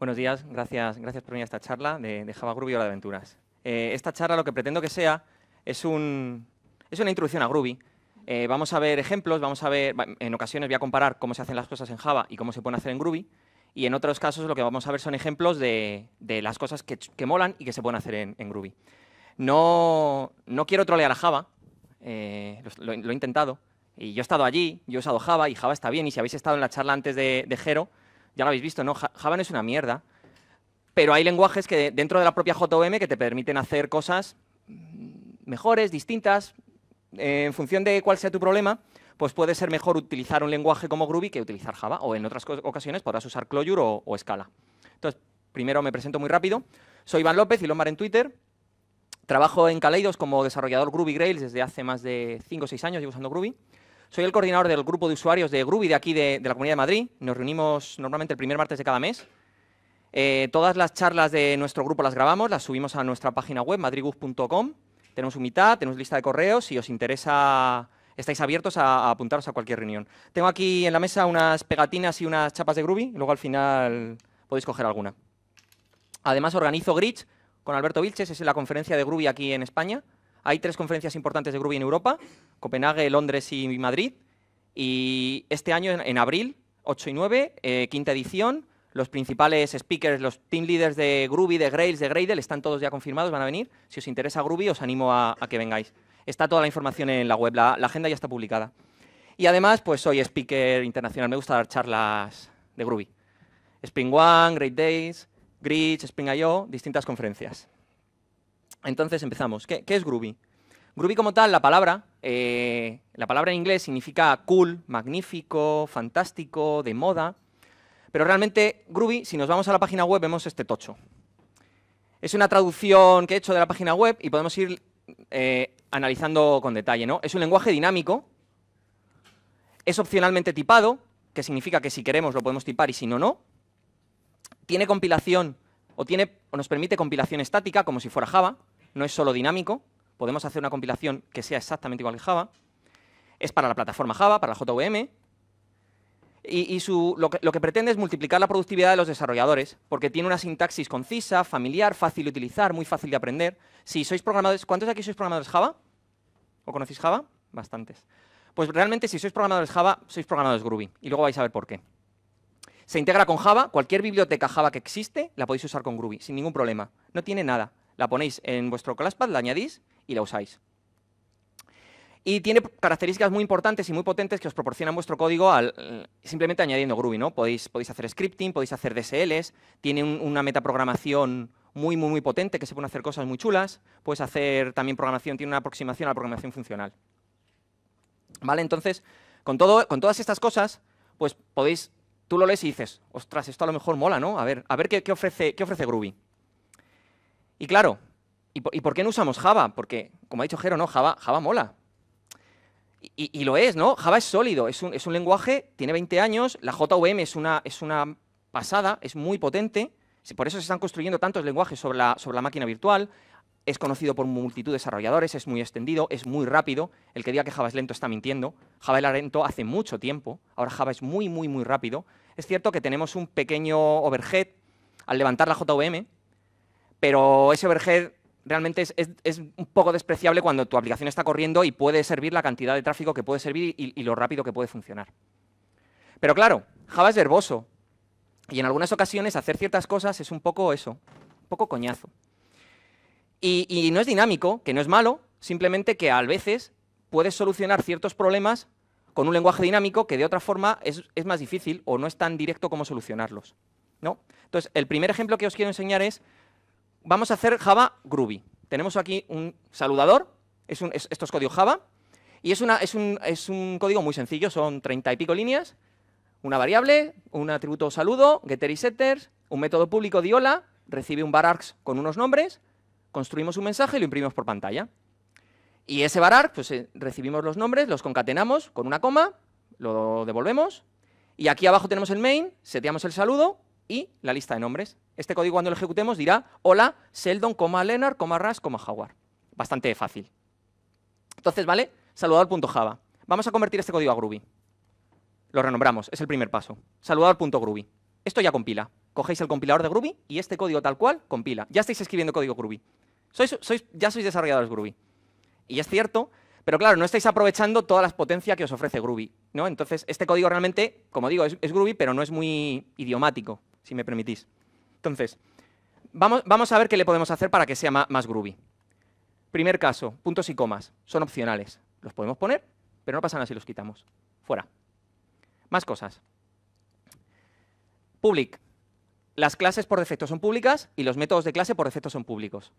Buenos días, gracias, gracias por venir a esta charla de, Java Groovy y Hora de Aventuras. Eh, esta charla lo que pretendo que sea es, es una introducción a Groovy. Eh, vamos a ver ejemplos, vamos a ver, en ocasiones voy a comparar cómo se hacen las cosas en Java y cómo se pueden hacer en Groovy, y en otros casos lo que vamos a ver son ejemplos de, las cosas que, molan y que se pueden hacer en, Groovy. No, no quiero trolear a Java, eh, lo, he intentado, y yo he estado allí, yo he usado Java y Java está bien, y si habéis estado en la charla antes de, de Jero, ya lo habéis visto, ¿no? Java no es una mierda, pero hay lenguajes que dentro de la propia JVM que te permiten hacer cosas mejores, distintas, en función de cuál sea tu problema, pues puede ser mejor utilizar un lenguaje como Groovy que utilizar Java, o en otras ocasiones podrás usar Clojure o, Scala. Entonces, primero me presento muy rápido. Soy Iván López, y Lombar en Twitter. Trabajo en Kaleidos como desarrollador Groovy Grails desde hace más de 5 o 6 años, llevo usando Groovy. Soy el coordinador del grupo de usuarios de Groovy de aquí de, la Comunidad de Madrid. Nos reunimos normalmente el primer martes de cada mes. Eh, todas las charlas de nuestro grupo las grabamos, las subimos a nuestra página web, madrigus.com. Tenemos un mitad, tenemos lista de correos. Si os interesa, estáis abiertos a, apuntaros a cualquier reunión. Tengo aquí en la mesa unas pegatinas y unas chapas de Groovy. Luego al final podéis coger alguna. Además, organizo Grits con Alberto Vilches, es la conferencia de Groovy aquí en España. Hay tres conferencias importantes de Groovy en Europa, Copenhague, Londres y Madrid. Y este año, en, abril, 8 y 9, eh, quinta edición, los principales speakers, los team leaders de Groovy, de Grails, de Gradle, están todos ya confirmados, van a venir. Si os interesa Groovy, os animo a, que vengáis. Está toda la información en la web, la, agenda ya está publicada. Y además, pues soy speaker internacional, me gusta dar charlas de Groovy. Spring One, Great Days, Spring I.O., distintas conferencias. Entonces empezamos. ¿Qué, es groovy? Groovy como tal, la palabra, eh, la palabra en inglés significa cool, magnífico, fantástico, de moda. Pero realmente groovy, si nos vamos a la página web, vemos este tocho. Es una traducción que he hecho de la página web y podemos ir eh, analizando con detalle. ¿no? Es un lenguaje dinámico, es opcionalmente tipado, que significa que si queremos lo podemos tipar y si no, no. Tiene compilación o, tiene, o nos permite compilación estática, como si fuera Java no es solo dinámico, podemos hacer una compilación que sea exactamente igual que Java, es para la plataforma Java, para la JVM, y, lo, que, lo, que, pretende es multiplicar la productividad de los desarrolladores, porque tiene una sintaxis concisa, familiar, fácil de utilizar, muy fácil de aprender. Si sois programadores, ¿cuántos de aquí sois programadores Java? ¿O conocéis Java? Bastantes. Pues realmente si sois programadores Java, sois programadores Groovy, y luego vais a ver por qué. Se integra con Java, cualquier biblioteca Java que existe la podéis usar con Groovy, sin ningún problema. No tiene nada. La ponéis en vuestro ClassPad, la añadís y la usáis. Y tiene características muy importantes y muy potentes que os proporcionan vuestro código al, eh, simplemente añadiendo Groovy. ¿no? Podéis, podéis hacer scripting, podéis hacer DSLs, tiene una metaprogramación muy, muy, muy potente que se pueden hacer cosas muy chulas. Puedes hacer también programación, tiene una aproximación a la programación funcional. ¿Vale? Entonces, con, todo, con todas estas cosas, pues podéis, tú lo lees y dices, ostras, esto a lo mejor mola, ¿no? A ver, a ver qué, qué ofrece, qué ofrece Groovy. Y claro, ¿y por, qué no usamos Java? Porque, como ha dicho Jero, no, Java, Java mola. Y, lo es, ¿no? Java es sólido, es un, lenguaje, tiene 20 años, la JVM es una, es una pasada, es muy potente, por eso se están construyendo tantos lenguajes sobre la, sobre la máquina virtual, es conocido por multitud de desarrolladores, es muy extendido, es muy rápido. El que diga que Java es lento está mintiendo. Java era lento hace mucho tiempo, ahora Java es muy, muy, muy rápido. Es cierto que tenemos un pequeño overhead al levantar la JVM, pero ese overhead realmente es, un poco despreciable cuando tu aplicación está corriendo y puede servir la cantidad de tráfico que puede servir y, lo rápido que puede funcionar. Pero claro, Java es verboso y en algunas ocasiones hacer ciertas cosas es un poco eso, un poco coñazo. Y, no es dinámico, que no es malo, simplemente que a veces puedes solucionar ciertos problemas con un lenguaje dinámico que de otra forma es, es más difícil o no es tan directo como solucionarlos. ¿no? Entonces, el primer ejemplo que os quiero enseñar es vamos a hacer Java Groovy. Tenemos aquí un saludador, es un, esto es código Java, y es, una, es, un, código muy sencillo, son treinta y pico líneas, una variable, un atributo saludo, getter y setters, un método público de hola, recibe un varargs con unos nombres, construimos un mensaje y lo imprimimos por pantalla. Y ese vararg, pues eh, recibimos los nombres, los concatenamos con una coma, lo devolvemos, y aquí abajo tenemos el main, seteamos el saludo y la lista de nombres. Este código cuando lo ejecutemos dirá hola Seldon, lenar, Ras, Jaguar. Bastante fácil. Entonces, ¿vale? Saludador.java. Vamos a convertir este código a Groovy. Lo renombramos, es el primer paso. Saludador.groovy. Esto ya compila. Cogéis el compilador de Groovy y este código tal cual compila. Ya estáis escribiendo código Groovy. Sois, sois, ya sois desarrolladores Groovy. Y es cierto, pero claro, no estáis aprovechando todas las potencias que os ofrece Groovy. ¿no? Entonces, este código realmente, como digo, es, es Groovy, pero no es muy idiomático, si me permitís. Entonces, vamos, vamos a ver qué le podemos hacer para que sea más, groovy. Primer caso, puntos y comas. Son opcionales. Los podemos poner, pero no pasa nada si los quitamos. Fuera. Más cosas. Public. Las clases por defecto son públicas y los métodos de clase por defecto son públicos.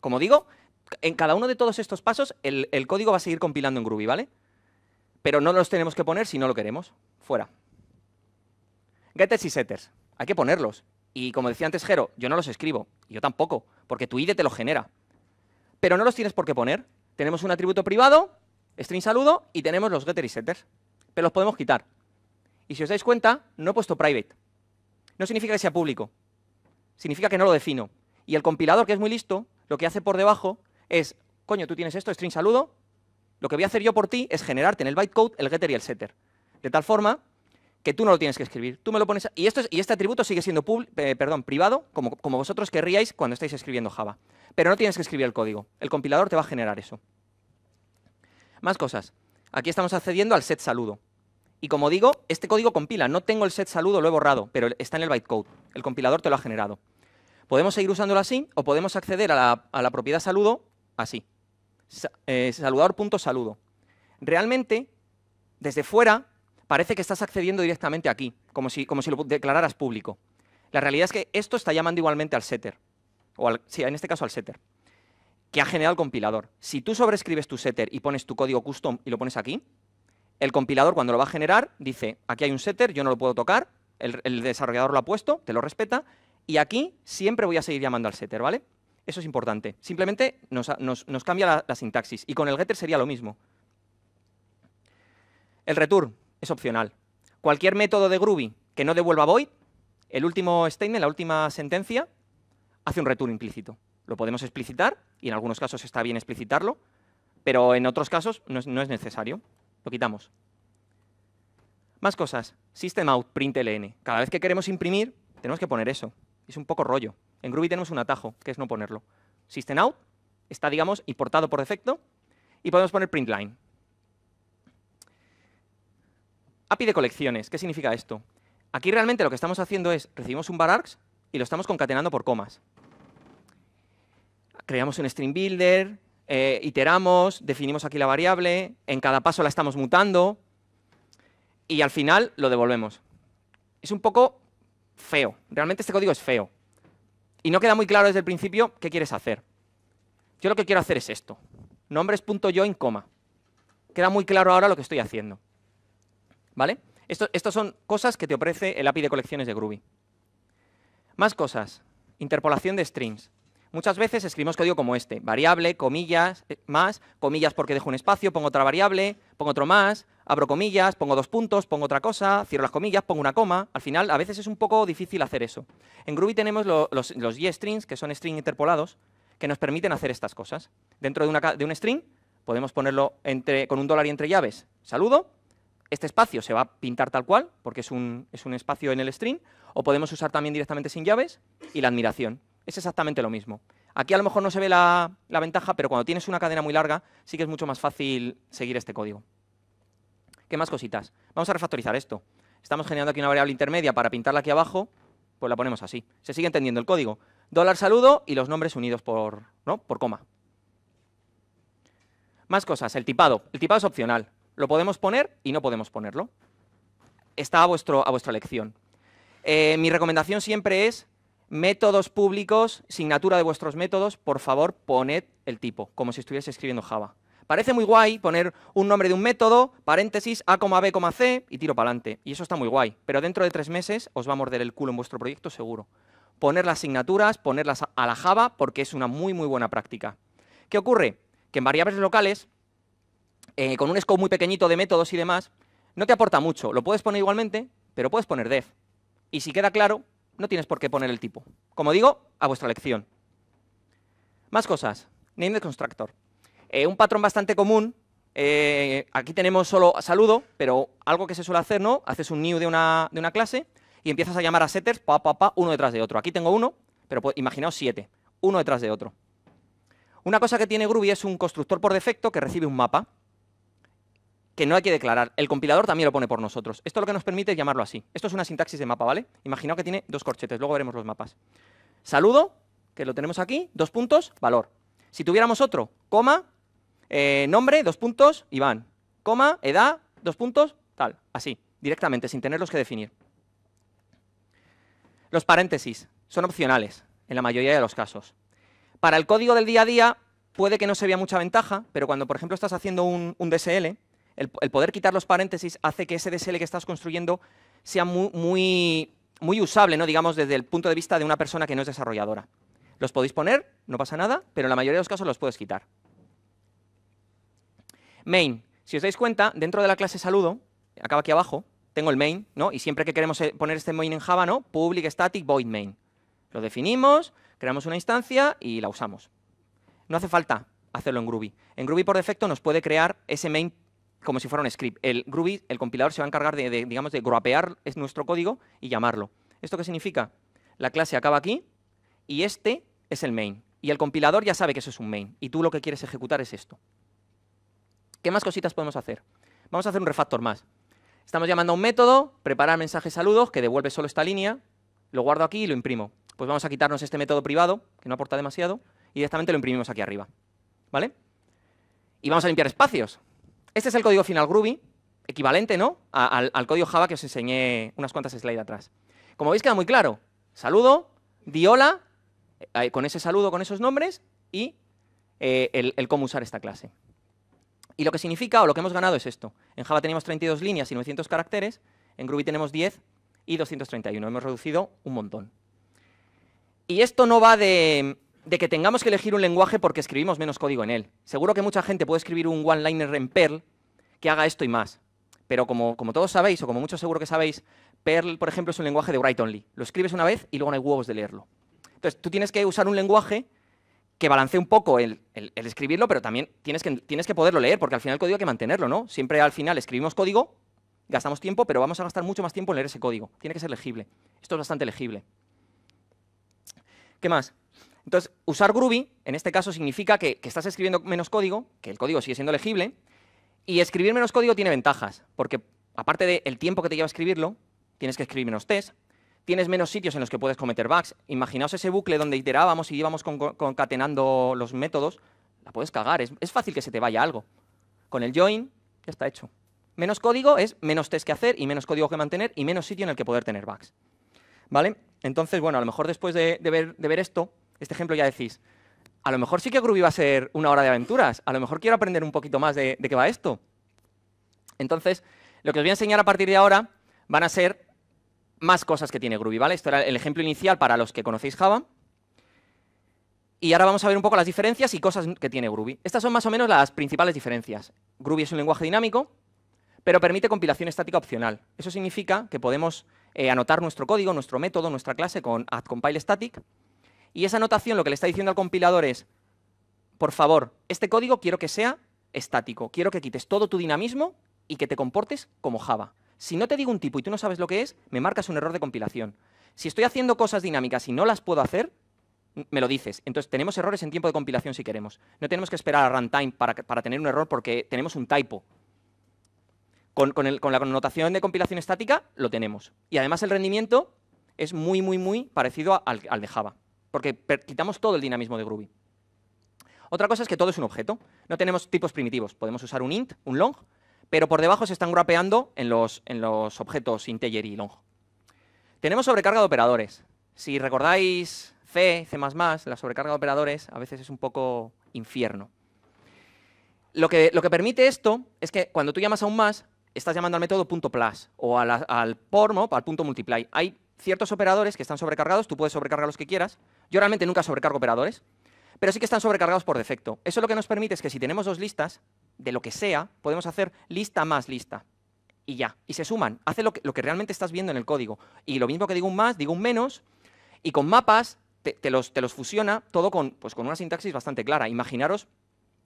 Como digo, en cada uno de todos estos pasos el, el código va a seguir compilando en Groovy, ¿vale? Pero no los tenemos que poner si no lo queremos. Fuera. Getters y setters. Hay que ponerlos. Y como decía antes Jero, yo no los escribo, yo tampoco, porque tu ID te los genera. Pero no los tienes por qué poner. Tenemos un atributo privado, string saludo, y tenemos los getter y setters. Pero los podemos quitar. Y si os dais cuenta, no he puesto private. No significa que sea público. Significa que no lo defino. Y el compilador, que es muy listo, lo que hace por debajo es, coño, tú tienes esto, string saludo, lo que voy a hacer yo por ti es generarte en el bytecode el getter y el setter. De tal forma que tú no lo tienes que escribir. Tú me lo pones y, y este atributo sigue siendo eh, perdón, privado, como, como vosotros querríais cuando estáis escribiendo Java. Pero no tienes que escribir el código. El compilador te va a generar eso. Más cosas. Aquí estamos accediendo al set saludo. Y como digo, este código compila. No tengo el set saludo, lo he borrado, pero está en el bytecode. El compilador te lo ha generado. Podemos seguir usándolo así o podemos acceder a la, propiedad saludo así. Eh, saludador.saludo. Realmente, desde fuera, parece que estás accediendo directamente aquí, como si, como si lo declararas público. La realidad es que esto está llamando igualmente al setter, o al, en este caso al setter, que ha generado el compilador. Si tú sobrescribes tu setter y pones tu código custom y lo pones aquí, el compilador cuando lo va a generar dice, aquí hay un setter, yo no lo puedo tocar, el, desarrollador lo ha puesto, te lo respeta, y aquí siempre voy a seguir llamando al setter, ¿vale? Eso es importante. Simplemente nos, cambia la sintaxis. Y con el getter sería lo mismo. El return es opcional. Cualquier método de Groovy que no devuelva void, el último statement, la última sentencia, hace un return implícito. Lo podemos explicitar, y en algunos casos está bien explicitarlo, pero en otros casos no es, necesario. Lo quitamos. Más cosas. System out, println. Cada vez que queremos imprimir, tenemos que poner eso. Es un poco rollo. En Groovy tenemos un atajo, que es no ponerlo. System.out out está, digamos, importado por defecto, y podemos poner line. API ah, de colecciones, ¿qué significa esto? Aquí realmente lo que estamos haciendo es, recibimos un varargs y lo estamos concatenando por comas. Creamos un string builder, eh, iteramos, definimos aquí la variable, en cada paso la estamos mutando y al final lo devolvemos. Es un poco feo, realmente este código es feo. Y no queda muy claro desde el principio qué quieres hacer. Yo lo que quiero hacer es esto, nombres.join, coma. Queda muy claro ahora lo que estoy haciendo. ¿Vale? estas son cosas que te ofrece el API de colecciones de Groovy. Más cosas. Interpolación de strings. Muchas veces escribimos código como este. Variable, comillas, eh, más, comillas porque dejo un espacio, pongo otra variable, pongo otro más, abro comillas, pongo dos puntos, pongo otra cosa, cierro las comillas, pongo una coma. Al final, a veces es un poco difícil hacer eso. En Groovy tenemos los, y strings que son strings interpolados, que nos permiten hacer estas cosas. Dentro de, de un string podemos ponerlo entre, con un dólar y entre llaves. Saludo, este espacio se va a pintar tal cual, porque es un, es un espacio en el string, o podemos usar también directamente sin llaves y la admiración. Es exactamente lo mismo. Aquí a lo mejor no se ve la, la ventaja, pero cuando tienes una cadena muy larga, sí que es mucho más fácil seguir este código. ¿Qué más cositas? Vamos a refactorizar esto. Estamos generando aquí una variable intermedia para pintarla aquí abajo, pues la ponemos así. Se sigue entendiendo el código. Dólar saludo y los nombres unidos por, ¿no? por coma. Más cosas, el tipado. El tipado es opcional. Lo podemos poner y no podemos ponerlo. Está a, vuestro, a vuestra elección. Eh, mi recomendación siempre es métodos públicos, signatura de vuestros métodos, por favor, poned el tipo, como si estuviese escribiendo Java. Parece muy guay poner un nombre de un método, paréntesis, A, B, C y tiro para adelante. Y eso está muy guay, pero dentro de tres meses os va a morder el culo en vuestro proyecto seguro. Poner las asignaturas, ponerlas a la Java, porque es una muy, muy buena práctica. ¿Qué ocurre? Que en variables locales eh, con un scope muy pequeñito de métodos y demás, no te aporta mucho. Lo puedes poner igualmente, pero puedes poner def. Y si queda claro, no tienes por qué poner el tipo. Como digo, a vuestra elección. Más cosas. Name the constructor. Eh, un patrón bastante común. Eh, aquí tenemos solo saludo, pero algo que se suele hacer, ¿no? Haces un new de una, clase y empiezas a llamar a setters, pa, pa, pa, uno detrás de otro. Aquí tengo uno, pero pues, imaginaos siete, uno detrás de otro. Una cosa que tiene Groovy es un constructor por defecto que recibe un mapa que no hay que declarar. El compilador también lo pone por nosotros. Esto lo que nos permite es llamarlo así. Esto es una sintaxis de mapa, ¿vale? Imaginaos que tiene dos corchetes, luego veremos los mapas. Saludo, que lo tenemos aquí, dos puntos, valor. Si tuviéramos otro, coma, eh, nombre, dos puntos, Iván. Coma, edad, dos puntos, tal. Así, directamente, sin tenerlos que definir. Los paréntesis son opcionales, en la mayoría de los casos. Para el código del día a día puede que no se vea mucha ventaja, pero cuando, por ejemplo, estás haciendo un DSL, el, poder quitar los paréntesis hace que ese DSL que estás construyendo sea muy, muy, muy usable, ¿no? digamos, desde el punto de vista de una persona que no es desarrolladora. Los podéis poner, no pasa nada, pero en la mayoría de los casos los puedes quitar. Main. Si os dais cuenta, dentro de la clase saludo, acaba aquí abajo, tengo el main, ¿no? Y siempre que queremos eh, poner este main en Java, ¿no? Public static void main. Lo definimos, creamos una instancia y la usamos. No hace falta hacerlo en Groovy. En Groovy por defecto nos puede crear ese main como si fuera un script. El Groovy, el compilador, se va a encargar de, digamos, de es nuestro código y llamarlo. ¿Esto qué significa? La clase acaba aquí y este es el main. Y el compilador ya sabe que eso es un main. Y tú lo que quieres ejecutar es esto. ¿Qué más cositas podemos hacer? Vamos a hacer un refactor más. Estamos llamando a un método, preparar mensajes saludos, que devuelve solo esta línea, lo guardo aquí y lo imprimo. Pues vamos a quitarnos este método privado, que no aporta demasiado, y directamente lo imprimimos aquí arriba. ¿Vale? Y vamos a limpiar espacios. Este es el código final Groovy, equivalente ¿no? al, código Java que os enseñé unas cuantas slides atrás. Como veis, queda muy claro. Saludo, di hola, eh, con ese saludo, con esos nombres, y eh, el, cómo usar esta clase. Y lo que significa, o lo que hemos ganado es esto. En Java teníamos 32 líneas y 900 caracteres, en Groovy tenemos 10 y 231. Hemos reducido un montón. Y esto no va de de que tengamos que elegir un lenguaje porque escribimos menos código en él. Seguro que mucha gente puede escribir un one-liner en Perl que haga esto y más. Pero como, todos sabéis, o como muchos seguro que sabéis, Perl, por ejemplo, es un lenguaje de write only. Lo escribes una vez y luego no hay huevos de leerlo. Entonces, tú tienes que usar un lenguaje que balancee un poco el, escribirlo, pero también tienes que, tienes que poderlo leer, porque al final el código hay que mantenerlo, ¿no? Siempre al final escribimos código, gastamos tiempo, pero vamos a gastar mucho más tiempo en leer ese código. Tiene que ser legible. Esto es bastante legible. ¿Qué más? Entonces, usar Groovy, en este caso, significa que, estás escribiendo menos código, que el código sigue siendo legible, y escribir menos código tiene ventajas, porque aparte del tiempo que te lleva escribirlo, tienes que escribir menos test, tienes menos sitios en los que puedes cometer bugs. Imaginaos ese bucle donde iterábamos y íbamos concatenando los métodos, la puedes cagar, es, fácil que se te vaya algo. Con el join, ya está hecho. Menos código es menos test que hacer y menos código que mantener y menos sitio en el que poder tener bugs. ¿Vale? Entonces, bueno, a lo mejor después de ver esto, este ejemplo ya decís, a lo mejor sí que Groovy va a ser una hora de aventuras, a lo mejor quiero aprender un poquito más de, qué va esto. Entonces, lo que os voy a enseñar a partir de ahora van a ser más cosas que tiene Groovy, ¿vale? Esto era el ejemplo inicial para los que conocéis Java. Y ahora vamos a ver un poco las diferencias y cosas que tiene Groovy. Estas son más o menos las principales diferencias. Groovy es un lenguaje dinámico, pero permite compilación estática opcional. Eso significa que podemos eh, anotar nuestro código, nuestro método, nuestra clase con addCompileStatic static y esa anotación lo que le está diciendo al compilador es, por favor, este código quiero que sea estático, quiero que quites todo tu dinamismo y que te comportes como Java. Si no te digo un tipo y tú no sabes lo que es, me marcas un error de compilación. Si estoy haciendo cosas dinámicas y no las puedo hacer, me lo dices. Entonces, tenemos errores en tiempo de compilación si queremos. No tenemos que esperar a runtime para, tener un error porque tenemos un typo. Con, la connotación de compilación estática, lo tenemos. Y además el rendimiento es muy, muy, muy parecido al de Java porque quitamos todo el dinamismo de Groovy. Otra cosa es que todo es un objeto. No tenemos tipos primitivos. Podemos usar un int, un long, pero por debajo se están grapeando en los, en los objetos integer y long. Tenemos sobrecarga de operadores. Si recordáis C, C++, la sobrecarga de operadores a veces es un poco infierno. Lo que, lo que permite esto es que cuando tú llamas a un más, estás llamando al método punto .plus o al porno, al punto .multiply. Hay ciertos operadores que están sobrecargados, tú puedes sobrecargar los que quieras. Yo realmente nunca sobrecargo operadores, pero sí que están sobrecargados por defecto. Eso lo que nos permite es que si tenemos dos listas, de lo que sea, podemos hacer lista más lista. Y ya, y se suman. Hace lo que, realmente estás viendo en el código. Y lo mismo que digo un más, digo un menos, y con mapas te, los, te los, fusiona todo con, pues, con una sintaxis bastante clara. Imaginaros,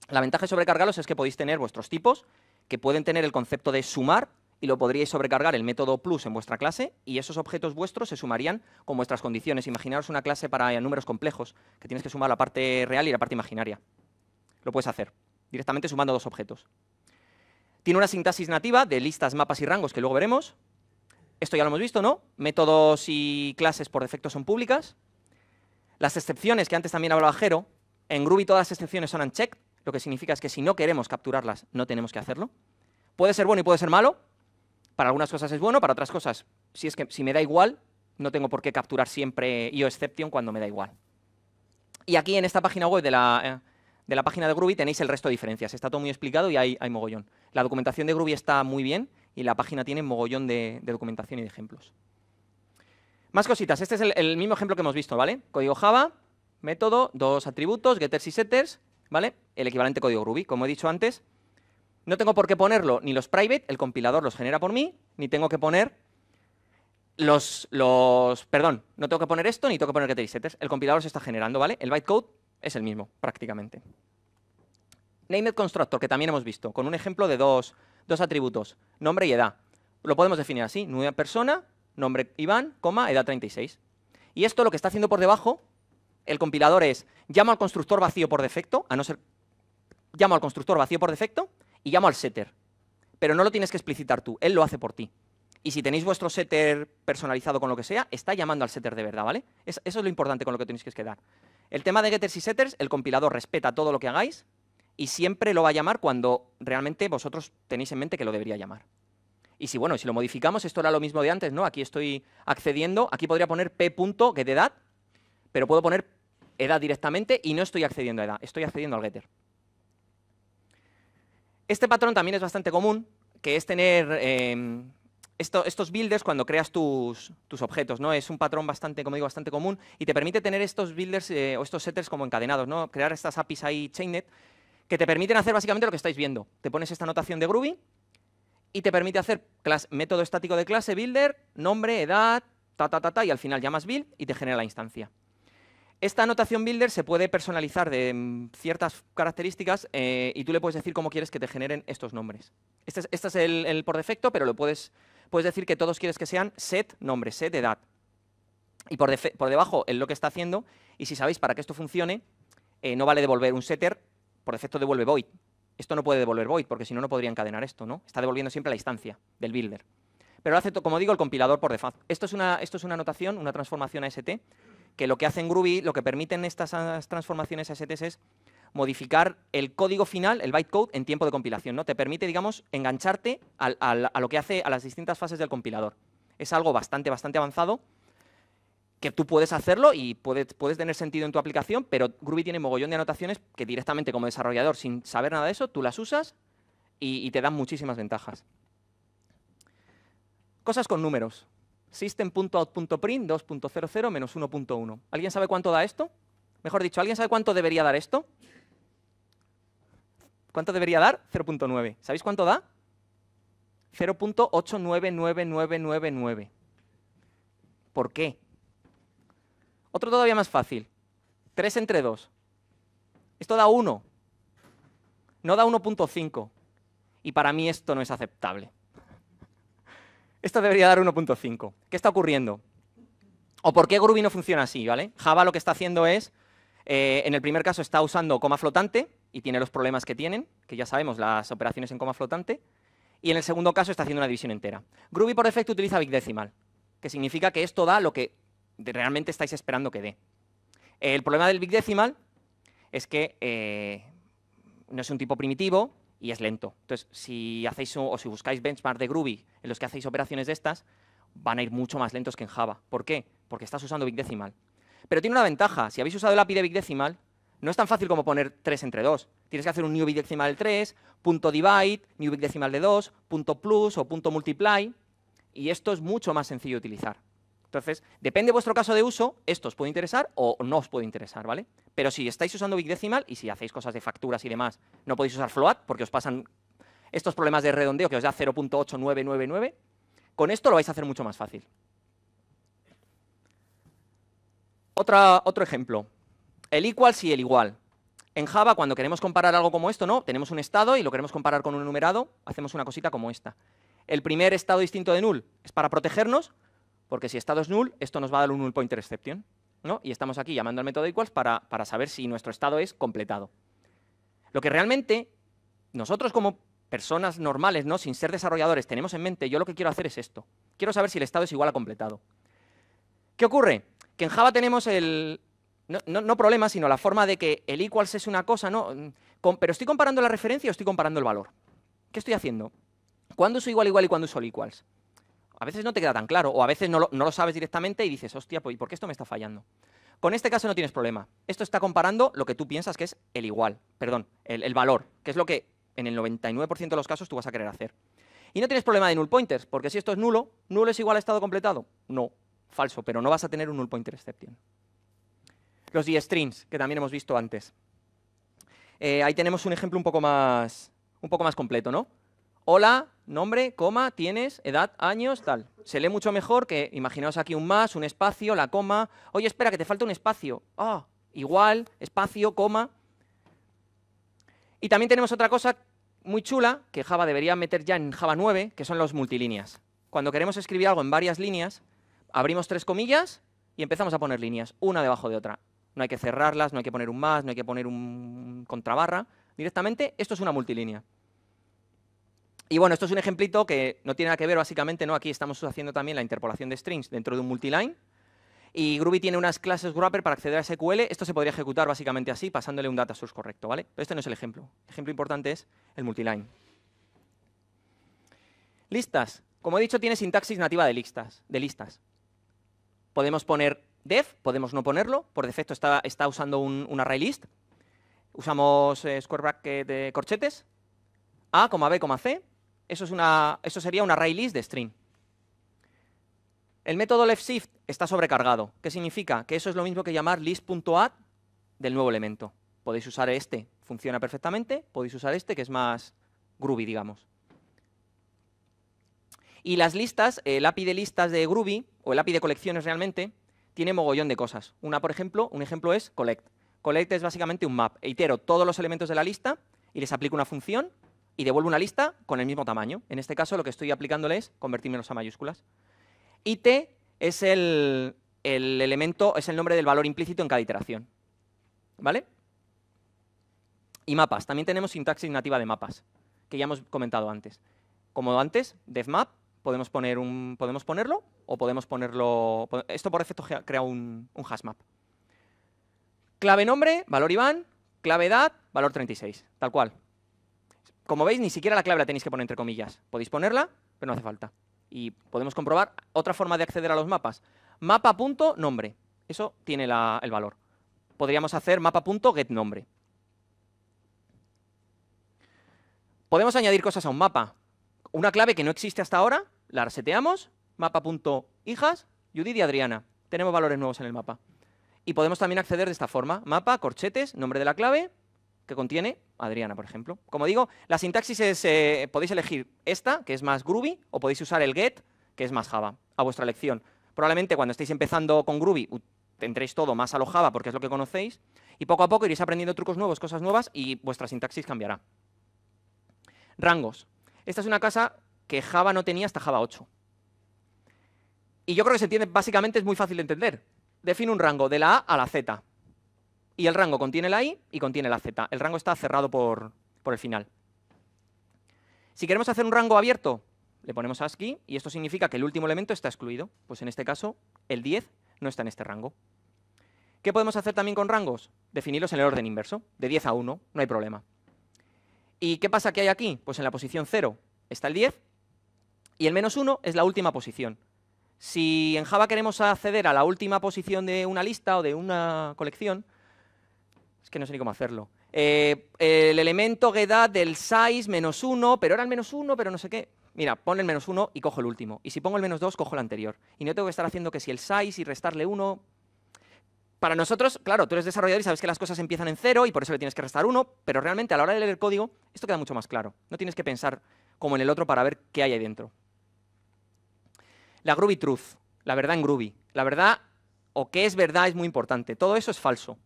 la ventaja de sobrecargarlos es que podéis tener vuestros tipos, que pueden tener el concepto de sumar y lo podríais sobrecargar el método plus en vuestra clase y esos objetos vuestros se sumarían con vuestras condiciones. Imaginaros una clase para números complejos, que tienes que sumar la parte real y la parte imaginaria. Lo puedes hacer, directamente sumando dos objetos. Tiene una sintaxis nativa de listas, mapas y rangos que luego veremos. Esto ya lo hemos visto, ¿no? Métodos y clases por defecto son públicas. Las excepciones, que antes también hablaba Jero, en Groovy todas las excepciones son unchecked, lo que significa es que si no queremos capturarlas, no tenemos que hacerlo. Puede ser bueno y puede ser malo, para algunas cosas es bueno, para otras cosas, si es que si me da igual, no tengo por qué capturar siempre IOException cuando me da igual. Y aquí en esta página web de la, eh, página de Ruby tenéis el resto de diferencias. Está todo muy explicado y hay, hay mogollón. La documentación de Groovy está muy bien y la página tiene mogollón de, documentación y de ejemplos. Más cositas. Este es el, mismo ejemplo que hemos visto, ¿vale? Código Java, método, dos atributos, getters y setters, ¿vale? El equivalente código Ruby, Como he dicho antes, no tengo por qué ponerlo ni los private, el compilador los genera por mí, ni tengo que poner los, los perdón, no tengo que poner esto ni tengo que poner que te setters. El compilador se está generando, ¿vale? El bytecode es el mismo, prácticamente. Named constructor, que también hemos visto, con un ejemplo de dos, dos atributos, nombre y edad. Lo podemos definir así, nueva persona, nombre Iván, coma, edad 36. Y esto lo que está haciendo por debajo el compilador es, llamo al constructor vacío por defecto, a no ser, llamo al constructor vacío por defecto, y llamo al setter. Pero no lo tienes que explicitar tú, él lo hace por ti. Y si tenéis vuestro setter personalizado con lo que sea, está llamando al setter de verdad, ¿vale? eso es lo importante con lo que tenéis que quedar. El tema de getters y setters, el compilador respeta todo lo que hagáis y siempre lo va a llamar cuando realmente vosotros tenéis en mente que lo debería llamar. Y si bueno, si lo modificamos, esto era lo mismo de antes, ¿no? Aquí estoy accediendo, aquí podría poner p.getEdad, pero puedo poner edad directamente y no estoy accediendo a edad, estoy accediendo al getter. Este patrón también es bastante común, que es tener em, estos builders cuando creas tus, objetos, ¿no? Es un patrón bastante, como digo, bastante común y te permite tener estos builders eh, o estos setters como encadenados, ¿no? Crear estas APIs ahí chainnet que te permiten hacer básicamente lo que estáis viendo. Te pones esta anotación de Groovy y te permite hacer método estático de clase, builder, nombre, edad, ta, ta, ta, ta, y al final llamas build y te genera la instancia. Esta anotación builder se puede personalizar de mm, ciertas características eh, y tú le puedes decir cómo quieres que te generen estos nombres. Este es, este el, por defecto, pero lo puedes, puedes decir que todos quieres que sean set nombre, set edad. Y por, por debajo es lo que está haciendo. Y si sabéis para que esto funcione, eh, no vale devolver un setter, por defecto devuelve void. Esto no puede devolver void, porque si no, no podría encadenar esto, ¿no? Está devolviendo siempre la instancia del builder. Pero lo hace, como digo, el compilador por defecto. Esto es una, esto es una anotación, una transformación a ST, que lo que hacen Groovy, lo que permiten estas transformaciones STS es modificar el código final, el bytecode, en tiempo de compilación. ¿no? Te permite, digamos, engancharte a lo que hace a las distintas fases del compilador. Es algo bastante, bastante avanzado que tú puedes hacerlo y puedes, puedes tener sentido en tu aplicación, pero Groovy tiene mogollón de anotaciones que directamente como desarrollador, sin saber nada de eso, tú las usas y te dan muchísimas ventajas. Cosas con números system.out.print 2.00 menos 1.1. ¿Alguien sabe cuánto da esto? Mejor dicho, ¿alguien sabe cuánto debería dar esto? ¿Cuánto debería dar? 0.9. ¿Sabéis cuánto da? 0.899999. ¿Por qué? Otro todavía más fácil. 3 entre 2. Esto da 1. No da 1.5. Y para mí esto no es aceptable. Esto debería dar 1.5. ¿Qué está ocurriendo? ¿O por qué Groovy no funciona así? ¿vale? Java lo que está haciendo es, eh, en el primer caso está usando coma flotante y tiene los problemas que tienen, que ya sabemos, las operaciones en coma flotante, y en el segundo caso está haciendo una división entera. Groovy por defecto utiliza big decimal, que significa que esto da lo que realmente estáis esperando que dé. El problema del big decimal es que eh, no es un tipo primitivo, y es lento. Entonces, si hacéis o, si buscáis benchmark de Groovy en los que hacéis operaciones de estas, van a ir mucho más lentos que en Java. ¿Por qué? Porque estás usando Big Decimal. Pero tiene una ventaja. Si habéis usado el API de Big Decimal, no es tan fácil como poner 3 entre 2. Tienes que hacer un new big decimal de 3, punto divide, new big decimal de 2, punto plus o punto multiply. Y esto es mucho más sencillo de utilizar. Entonces, depende de vuestro caso de uso, esto os puede interesar o no os puede interesar, ¿vale? Pero si estáis usando Big Decimal y si hacéis cosas de facturas y demás, no podéis usar Float porque os pasan estos problemas de redondeo que os da 0.8999. Con esto lo vais a hacer mucho más fácil. Otra, otro ejemplo. El equals y el igual. En Java, cuando queremos comparar algo como esto, ¿no? Tenemos un estado y lo queremos comparar con un numerado, hacemos una cosita como esta. El primer estado distinto de null es para protegernos, porque si estado es null, esto nos va a dar un null pointer exception. ¿no? Y estamos aquí llamando al método equals para, saber si nuestro estado es completado. Lo que realmente nosotros como personas normales, ¿no? sin ser desarrolladores, tenemos en mente, yo lo que quiero hacer es esto. Quiero saber si el estado es igual a completado. ¿Qué ocurre? Que en Java tenemos el... No, no, problema, sino la forma de que el equals es una cosa, ¿no? pero estoy comparando la referencia o estoy comparando el valor. ¿Qué estoy haciendo? ¿Cuándo uso igual igual y cuándo uso el equals? a veces no te queda tan claro o a veces no lo, sabes directamente y dices, hostia, pues, ¿y por qué esto me está fallando? Con este caso no tienes problema. Esto está comparando lo que tú piensas que es el igual, perdón, el, valor, que es lo que en el 99% de los casos tú vas a querer hacer. Y no tienes problema de null pointers, porque si esto es nulo, nulo es igual a estado completado. No, falso, pero no vas a tener un null pointer exception. Los strings que también hemos visto antes. Eh, ahí tenemos un ejemplo un poco más completo, ¿no? hola, nombre, coma, tienes, edad, años, tal. Se lee mucho mejor que, imaginaos aquí un más, un espacio, la coma. Oye, espera, que te falta un espacio. Ah, igual, espacio, coma. Y también tenemos otra cosa muy chula que Java debería meter ya en Java 9, que son los multilíneas. Cuando queremos escribir algo en varias líneas, abrimos tres comillas y empezamos a poner líneas, una debajo de otra. No hay que cerrarlas, no hay que poner un más, no hay que poner un contrabarra. Directamente, esto es una multilínea. Y bueno, esto es un ejemplito que no tiene nada que ver básicamente, ¿no? Aquí estamos haciendo también la interpolación de strings dentro de un multiline. Y Groovy tiene unas clases wrapper para acceder a SQL. Esto se podría ejecutar básicamente así, pasándole un data source correcto, ¿vale? Pero este no es el ejemplo. El ejemplo importante es el multiline. Listas. Como he dicho, tiene sintaxis nativa de listas. De listas. Podemos poner def, podemos no ponerlo. Por defecto está, está usando un, array list. Usamos eh, square bracket de corchetes. A, B, C eso, es una, eso sería un array list de string. El método left shift está sobrecargado. ¿Qué significa? Que eso es lo mismo que llamar list.add del nuevo elemento. Podéis usar este, funciona perfectamente. Podéis usar este, que es más groovy, digamos. Y las listas, el API de listas de Groovy, o el API de colecciones realmente, tiene mogollón de cosas. Una, por ejemplo, un ejemplo es collect. Collect es básicamente un map. E itero todos los elementos de la lista y les aplico una función y devuelvo una lista con el mismo tamaño. En este caso lo que estoy aplicándole es los a mayúsculas. Y T es el, elemento, es el nombre del valor implícito en cada iteración. ¿Vale? Y mapas. También tenemos sintaxis nativa de mapas, que ya hemos comentado antes. Como antes, devmap, podemos, poner un, podemos ponerlo o podemos ponerlo... Esto por defecto crea un, hash map. Clave nombre, valor Iván, clave edad, valor 36, tal cual. Como veis, ni siquiera la clave la tenéis que poner entre comillas. Podéis ponerla, pero no hace falta. Y podemos comprobar otra forma de acceder a los mapas. Mapa.nombre. Eso tiene el valor. Podríamos hacer mapa.getNombre. Podemos añadir cosas a un mapa. Una clave que no existe hasta ahora, la reseteamos, mapa.hijas, Judith y Adriana. Tenemos valores nuevos en el mapa. Y podemos también acceder de esta forma. Mapa, corchetes, nombre de la clave, que contiene Adriana, por ejemplo. Como digo, la sintaxis es, eh, podéis elegir esta, que es más Groovy, o podéis usar el get, que es más Java, a vuestra elección. Probablemente cuando estéis empezando con Groovy tendréis todo más a lo Java porque es lo que conocéis, y poco a poco iréis aprendiendo trucos nuevos, cosas nuevas, y vuestra sintaxis cambiará. Rangos. Esta es una casa que Java no tenía hasta Java 8. Y yo creo que se entiende, básicamente es muy fácil de entender. Define un rango de la A a la Z y el rango contiene la i y contiene la z. El rango está cerrado por, el final. Si queremos hacer un rango abierto, le ponemos ASCII y esto significa que el último elemento está excluido. Pues en este caso, el 10 no está en este rango. ¿Qué podemos hacer también con rangos? Definirlos en el orden inverso, de 10 a 1, no hay problema. ¿Y qué pasa que hay aquí? Pues en la posición 0 está el 10 y el menos 1 es la última posición. Si en Java queremos acceder a la última posición de una lista o de una colección, es que no sé ni cómo hacerlo. Eh, el elemento da del size menos uno, pero era el menos uno, pero no sé qué. Mira, pon el menos uno y cojo el último. Y si pongo el menos dos, cojo el anterior. Y no tengo que estar haciendo que si el size y restarle uno. Para nosotros, claro, tú eres desarrollador y sabes que las cosas empiezan en cero y por eso le tienes que restar uno, pero realmente a la hora de leer el código esto queda mucho más claro. No tienes que pensar como en el otro para ver qué hay ahí dentro. La Groovy Truth, la verdad en Groovy. La verdad o qué es verdad es muy importante. Todo eso es falso.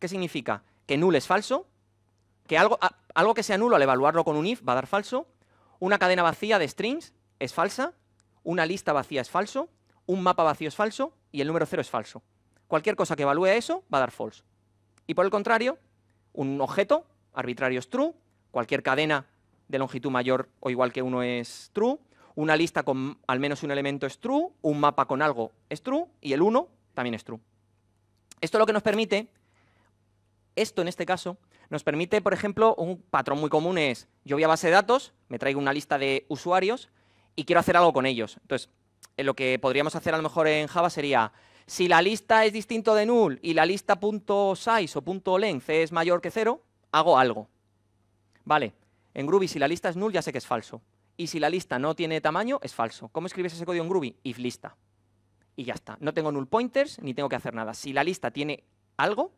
¿Qué significa? Que null es falso, que algo, algo que sea nulo al evaluarlo con un if va a dar falso, una cadena vacía de strings es falsa, una lista vacía es falso, un mapa vacío es falso y el número 0 es falso. Cualquier cosa que evalúe eso va a dar false. Y por el contrario, un objeto arbitrario es true, cualquier cadena de longitud mayor o igual que 1 es true, una lista con al menos un elemento es true, un mapa con algo es true y el 1 también es true. Esto lo que nos permite esto en este caso nos permite, por ejemplo, un patrón muy común es, yo voy a base de datos, me traigo una lista de usuarios y quiero hacer algo con ellos. Entonces, eh, lo que podríamos hacer a lo mejor en Java sería, si la lista es distinto de null y la lista .size o .length es mayor que cero, hago algo. Vale, en Groovy si la lista es null ya sé que es falso. Y si la lista no tiene tamaño, es falso. ¿Cómo escribes ese código en Groovy? If lista. Y ya está. No tengo null pointers ni tengo que hacer nada. Si la lista tiene algo,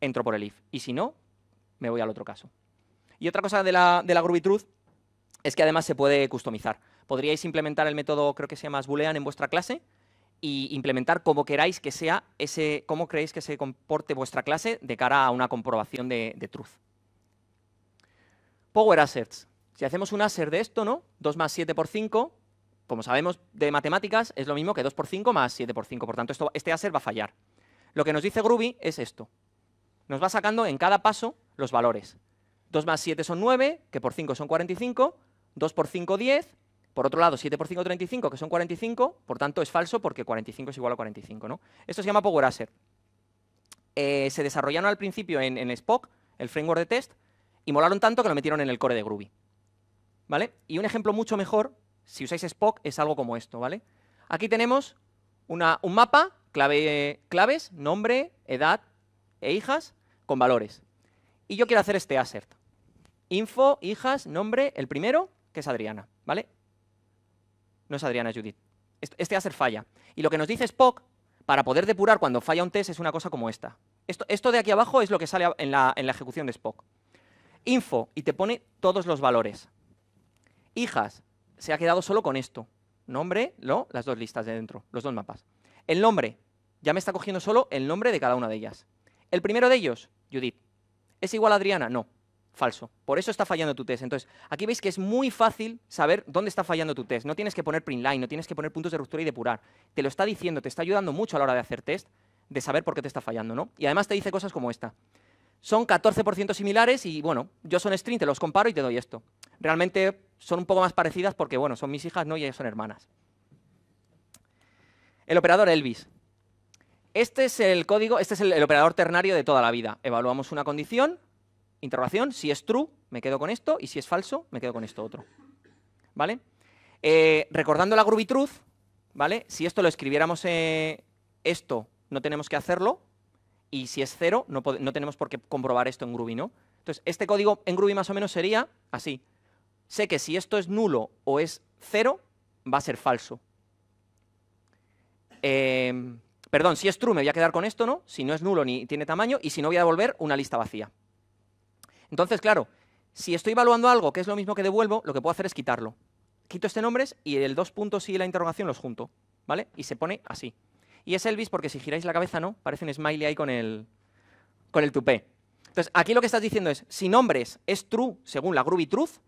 entro por el if. Y si no, me voy al otro caso. Y otra cosa de la, de Groovy Truth es que además se puede customizar. Podríais implementar el método, creo que se llama boolean en vuestra clase y implementar como queráis que sea ese, cómo creéis que se comporte vuestra clase de cara a una comprobación de, de truth. Power assets. Si hacemos un asset de esto, ¿no? 2 más 7 por 5, como sabemos de matemáticas, es lo mismo que 2 por 5 más 7 por 5. Por tanto, esto, este asset va a fallar. Lo que nos dice Groovy es esto nos va sacando en cada paso los valores. 2 más 7 son 9, que por 5 son 45, 2 por 5 10, por otro lado 7 por 5 35, que son 45, por tanto es falso porque 45 es igual a 45. ¿no? Esto se llama Power Asset. Eh, se desarrollaron al principio en, Spock, el framework de test, y molaron tanto que lo metieron en el core de Groovy. ¿Vale? Y un ejemplo mucho mejor, si usáis Spock, es algo como esto. ¿vale? Aquí tenemos un mapa, clave, claves, nombre, edad e hijas, con valores. Y yo quiero hacer este assert. Info, hijas, nombre, el primero, que es Adriana, ¿vale? No es Adriana, Judith. Este assert falla. Y lo que nos dice Spock, para poder depurar cuando falla un test, es una cosa como esta. Esto, de aquí abajo es lo que sale en la, ejecución de Spock. Info, y te pone todos los valores. Hijas, se ha quedado solo con esto. Nombre, ¿no? las dos listas de dentro, los dos mapas. El nombre, ya me está cogiendo solo el nombre de cada una de ellas. El primero de ellos, Judith. ¿Es igual a Adriana? No. Falso. Por eso está fallando tu test. Entonces, aquí veis que es muy fácil saber dónde está fallando tu test. No tienes que poner print line, no tienes que poner puntos de ruptura y depurar. Te lo está diciendo, te está ayudando mucho a la hora de hacer test, de saber por qué te está fallando, ¿no? Y además te dice cosas como esta. Son 14% similares y, bueno, yo son string, te los comparo y te doy esto. Realmente son un poco más parecidas porque, bueno, son mis hijas, ¿no? Y son hermanas. El operador Elvis. Este es el código, este es el, operador ternario de toda la vida. Evaluamos una condición, interrogación, si es true, me quedo con esto, y si es falso, me quedo con esto otro. ¿Vale? Eh, recordando la groovy truth, ¿vale? Si esto lo escribiéramos en eh, esto, no tenemos que hacerlo, y si es cero, no, no, tenemos por qué comprobar esto en Groovy, ¿no? Entonces, este código en Groovy más o menos sería así. Sé que si esto es nulo o es cero, va a ser falso. Eh, Perdón, si es true me voy a quedar con esto, ¿no? Si no es nulo ni tiene tamaño, y si no voy a devolver una lista vacía. Entonces, claro, si estoy evaluando algo que es lo mismo que devuelvo, lo que puedo hacer es quitarlo. Quito este nombre y el dos puntos y la interrogación los junto, ¿vale? Y se pone así. Y es Elvis porque si giráis la cabeza, ¿no? Parece un smiley ahí con el, con el tupé. Entonces, aquí lo que estás diciendo es, si nombres es true según la Groovy Truth,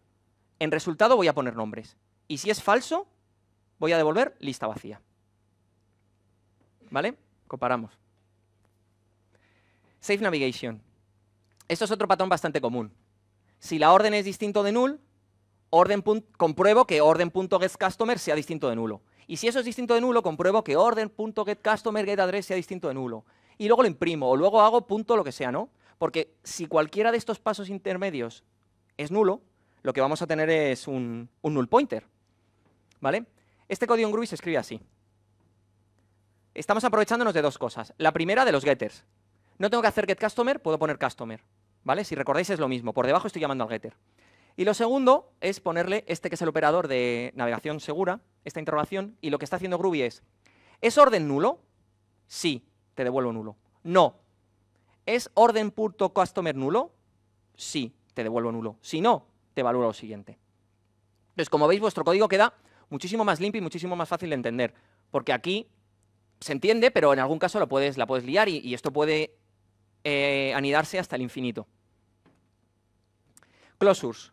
en resultado voy a poner nombres. Y si es falso, voy a devolver lista vacía. ¿vale? Comparamos. Safe Navigation. Esto es otro patrón bastante común. Si la orden es distinto de null, orden compruebo que orden.getCustomer sea distinto de nulo. Y si eso es distinto de nulo, compruebo que orden.getCustomer.getAddress sea distinto de nulo. Y luego lo imprimo, o luego hago punto lo que sea, ¿no? Porque si cualquiera de estos pasos intermedios es nulo, lo que vamos a tener es un, un null pointer. ¿Vale? Este código en GRUI se escribe así estamos aprovechándonos de dos cosas. La primera, de los getters. No tengo que hacer getCustomer, customer, puedo poner customer. ¿Vale? Si recordáis es lo mismo. Por debajo estoy llamando al getter. Y lo segundo es ponerle este que es el operador de navegación segura, esta interrogación, y lo que está haciendo Groovy es, ¿es orden nulo? Sí, te devuelvo nulo. No. ¿Es orden customer nulo? Sí, te devuelvo nulo. Si no, te valoro lo siguiente. Entonces, como veis, vuestro código queda muchísimo más limpio y muchísimo más fácil de entender, porque aquí se entiende, pero en algún caso la puedes, la liar y, esto puede eh, anidarse hasta el infinito. Closures.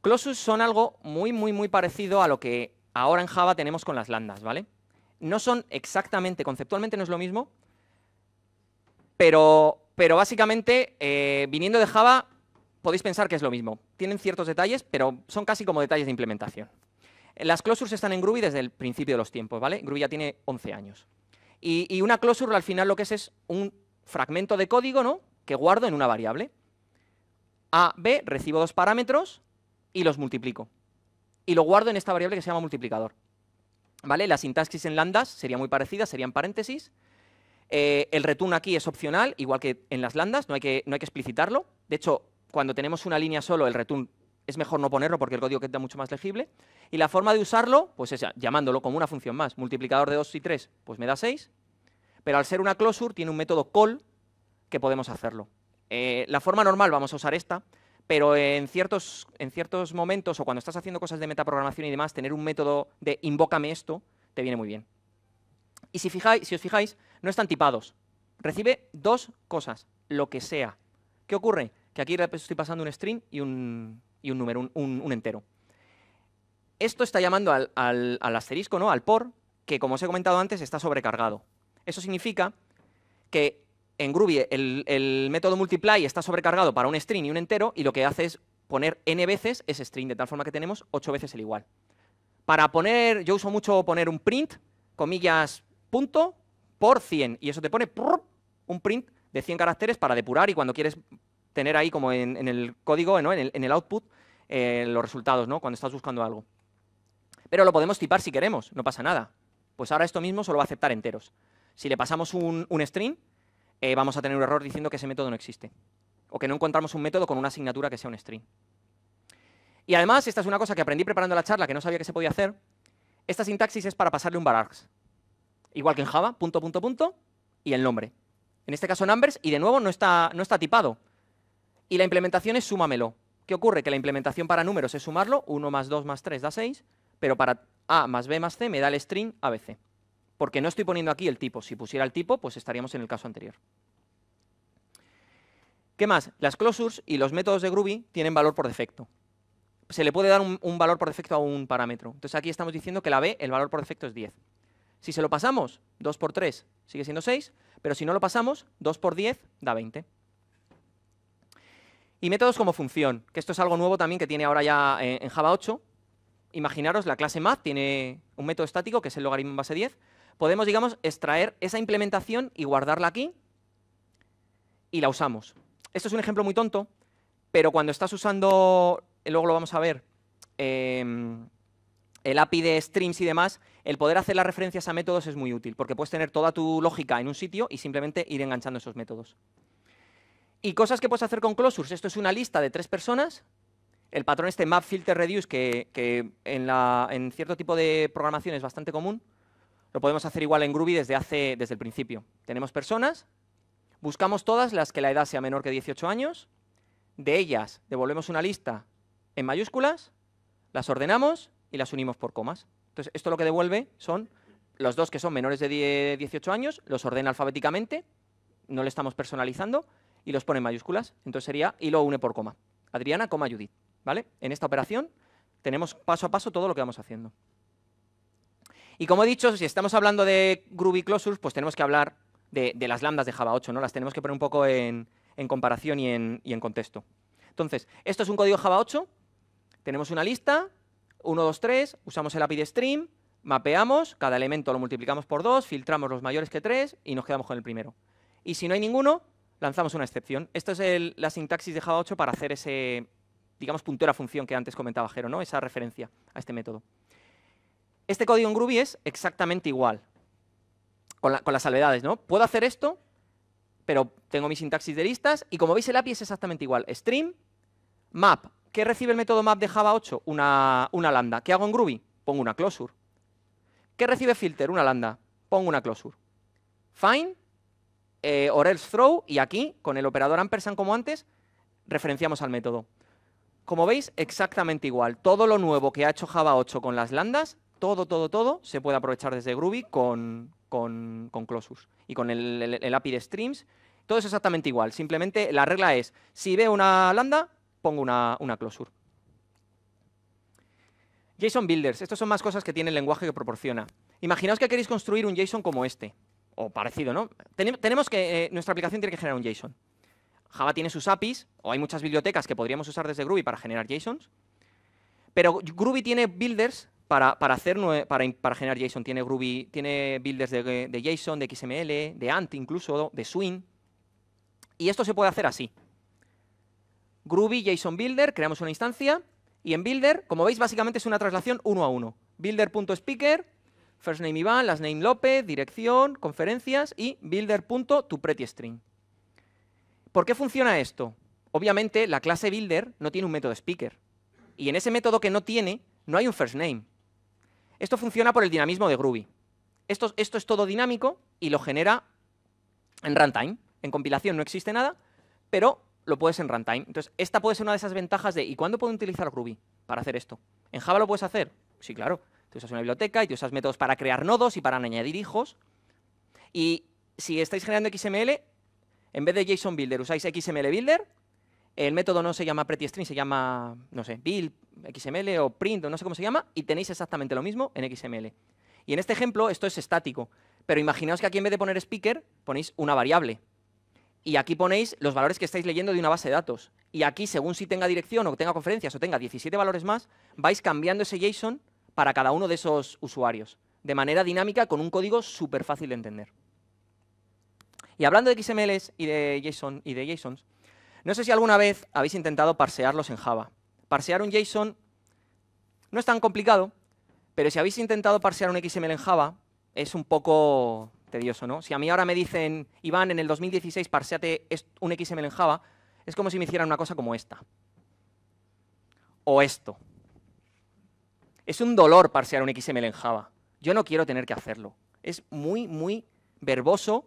Closures son algo muy, muy, muy parecido a lo que ahora en Java tenemos con las lambdas, ¿vale? No son exactamente, conceptualmente no es lo mismo, pero, básicamente, eh, viniendo de Java, podéis pensar que es lo mismo. Tienen ciertos detalles, pero son casi como detalles de implementación. Las closures están en Groovy desde el principio de los tiempos, ¿vale? Groovy ya tiene 11 años. Y, una closure al final lo que es es un fragmento de código ¿no? que guardo en una variable. A, B, recibo dos parámetros y los multiplico. Y lo guardo en esta variable que se llama multiplicador. ¿Vale? La sintaxis en lambdas sería muy parecida, serían paréntesis. Eh, el return aquí es opcional, igual que en las lambdas, no hay que, no hay que explicitarlo. De hecho, cuando tenemos una línea solo, el return es mejor no ponerlo porque el código queda mucho más legible. Y la forma de usarlo, pues es llamándolo como una función más. Multiplicador de 2 y 3, pues me da 6. Pero al ser una closure, tiene un método call que podemos hacerlo. Eh, la forma normal, vamos a usar esta, pero en ciertos, en ciertos momentos o cuando estás haciendo cosas de metaprogramación y demás, tener un método de invócame esto te viene muy bien. Y si, fijáis, si os fijáis, no están tipados. Recibe dos cosas, lo que sea. ¿Qué ocurre? Que aquí estoy pasando un string y un, y un número, un, entero. Esto está llamando al, asterisco, ¿no? al por, que como os he comentado antes está sobrecargado. Eso significa que en Groovy el, método multiply está sobrecargado para un string y un entero y lo que hace es poner n veces ese string, de tal forma que tenemos 8 veces el igual. Para poner, yo uso mucho poner un print, comillas, punto, por 100, y eso te pone un print de 100 caracteres para depurar y cuando quieres tener ahí como en, el código, ¿no? en, el, output, eh, los resultados, ¿no? cuando estás buscando algo. Pero lo podemos tipar si queremos, no pasa nada. Pues ahora esto mismo solo va a aceptar enteros. Si le pasamos un, string, eh, vamos a tener un error diciendo que ese método no existe. O que no encontramos un método con una asignatura que sea un string. Y además, esta es una cosa que aprendí preparando la charla que no sabía que se podía hacer. Esta sintaxis es para pasarle un varargs. Igual que en Java, punto, punto, punto, y el nombre. En este caso numbers, y de nuevo no está, no está tipado. Y la implementación es súmamelo. ¿Qué ocurre? Que la implementación para números es sumarlo, 1 más 2 más 3 da 6, pero para A más B más C me da el string ABC. Porque no estoy poniendo aquí el tipo. Si pusiera el tipo, pues estaríamos en el caso anterior. ¿Qué más? Las closures y los métodos de Groovy tienen valor por defecto. Se le puede dar un, valor por defecto a un parámetro. Entonces aquí estamos diciendo que la B, el valor por defecto es 10. Si se lo pasamos, 2 por 3 sigue siendo 6, pero si no lo pasamos, 2 por 10 da 20. Y métodos como función, que esto es algo nuevo también que tiene ahora ya eh, en, Java 8. Imaginaros, la clase math tiene un método estático, que es el logaritmo en base 10. Podemos, digamos, extraer esa implementación y guardarla aquí y la usamos. Esto es un ejemplo muy tonto, pero cuando estás usando, eh, luego lo vamos a ver, em, el API de streams y demás, el poder hacer las referencias a métodos es muy útil, porque puedes tener toda tu lógica en un sitio y simplemente ir enganchando esos métodos. Y cosas que puedes hacer con Closures. Esto es una lista de tres personas. El patrón este map filter reduce, que, en, cierto tipo de programación es bastante común, lo podemos hacer igual en Groovy desde, hace, desde el principio. Tenemos personas, buscamos todas las que la edad sea menor que 18 años, de ellas devolvemos una lista en mayúsculas, las ordenamos y las unimos por comas. Entonces, esto lo que devuelve son los dos que son menores de 18 años, los ordena alfabéticamente, no le estamos personalizando, y los pone en mayúsculas. Entonces sería y lo une por coma. Adriana, coma Judith. ¿Vale? En esta operación tenemos paso a paso todo lo que vamos haciendo. Y como he dicho, si estamos hablando de Groovy Closures, pues tenemos que hablar de, las lambdas de Java 8, ¿no? Las tenemos que poner un poco en, comparación y en, y en, contexto. Entonces, esto es un código Java 8. Tenemos una lista, 1, 2, 3, usamos el API de stream, mapeamos, cada elemento lo multiplicamos por 2, filtramos los mayores que 3 y nos quedamos con el primero. Y si no hay ninguno, lanzamos una excepción. Esto es la sintaxis de Java 8 para hacer ese, digamos, puntera función que antes comentaba Jero, ¿no? Esa referencia a este método. Este código en Groovy es exactamente igual, con, las salvedades, ¿no? Puedo hacer esto, pero tengo mi sintaxis de listas, y como veis el API es exactamente igual. Stream, map. ¿Qué recibe el método map de Java 8? Una, una lambda. ¿Qué hago en Groovy? Pongo una closure. ¿Qué recibe filter? Una lambda. Pongo una closure. Find, eh, throw, y aquí, con el operador ampersand como antes, referenciamos al método. Como veis, exactamente igual. Todo lo nuevo que ha hecho Java 8 con las lambdas, todo, todo, todo, se puede aprovechar desde Groovy con, con, y con el, el, API de Streams. Todo es exactamente igual. Simplemente la regla es, si veo una lambda, pongo una, una closure. JSON Builders. Estas son más cosas que tiene el lenguaje que proporciona. Imaginaos que queréis construir un JSON como este o parecido, ¿no? tenemos que, eh, nuestra aplicación tiene que generar un JSON. Java tiene sus APIs, o hay muchas bibliotecas que podríamos usar desde Groovy para generar JSONs, pero Groovy tiene builders para, hacer, para, para, generar JSON. Tiene Groovy, tiene builders de, de, JSON, de XML, de ANT incluso, de Swing. Y esto se puede hacer así. Groovy JSON Builder, creamos una instancia, y en Builder, como veis, básicamente es una traslación uno a uno. Builder.speaker First name Iván, last name López, dirección, conferencias y builder.tuPrettyString. ¿Por qué funciona esto? Obviamente la clase builder no tiene un método speaker. Y en ese método que no tiene, no hay un first name. Esto funciona por el dinamismo de Groovy. Esto, esto es todo dinámico y lo genera en runtime. En compilación no existe nada, pero lo puedes en runtime. Entonces, esta puede ser una de esas ventajas de ¿y cuándo puedo utilizar Groovy para hacer esto? ¿En Java lo puedes hacer? Sí, claro. Tú usas una biblioteca y tú usas métodos para crear nodos y para añadir hijos. Y si estáis generando XML, en vez de JSON Builder usáis XML Builder, el método no se llama pretty se llama, no sé, build, XML o print, o no sé cómo se llama, y tenéis exactamente lo mismo en XML. Y en este ejemplo esto es estático, pero imaginaos que aquí en vez de poner speaker ponéis una variable. Y aquí ponéis los valores que estáis leyendo de una base de datos. Y aquí, según si tenga dirección o tenga conferencias o tenga 17 valores más, vais cambiando ese JSON para cada uno de esos usuarios, de manera dinámica con un código súper fácil de entender. Y hablando de XMLs y de, JSON, y de JSONs, no sé si alguna vez habéis intentado parsearlos en Java. Parsear un JSON no es tan complicado, pero si habéis intentado parsear un XML en Java, es un poco tedioso, ¿no? Si a mí ahora me dicen, Iván, en el 2016 parseate un XML en Java, es como si me hicieran una cosa como esta. O esto. Es un dolor parsear un XML en Java. Yo no quiero tener que hacerlo. Es muy, muy verboso,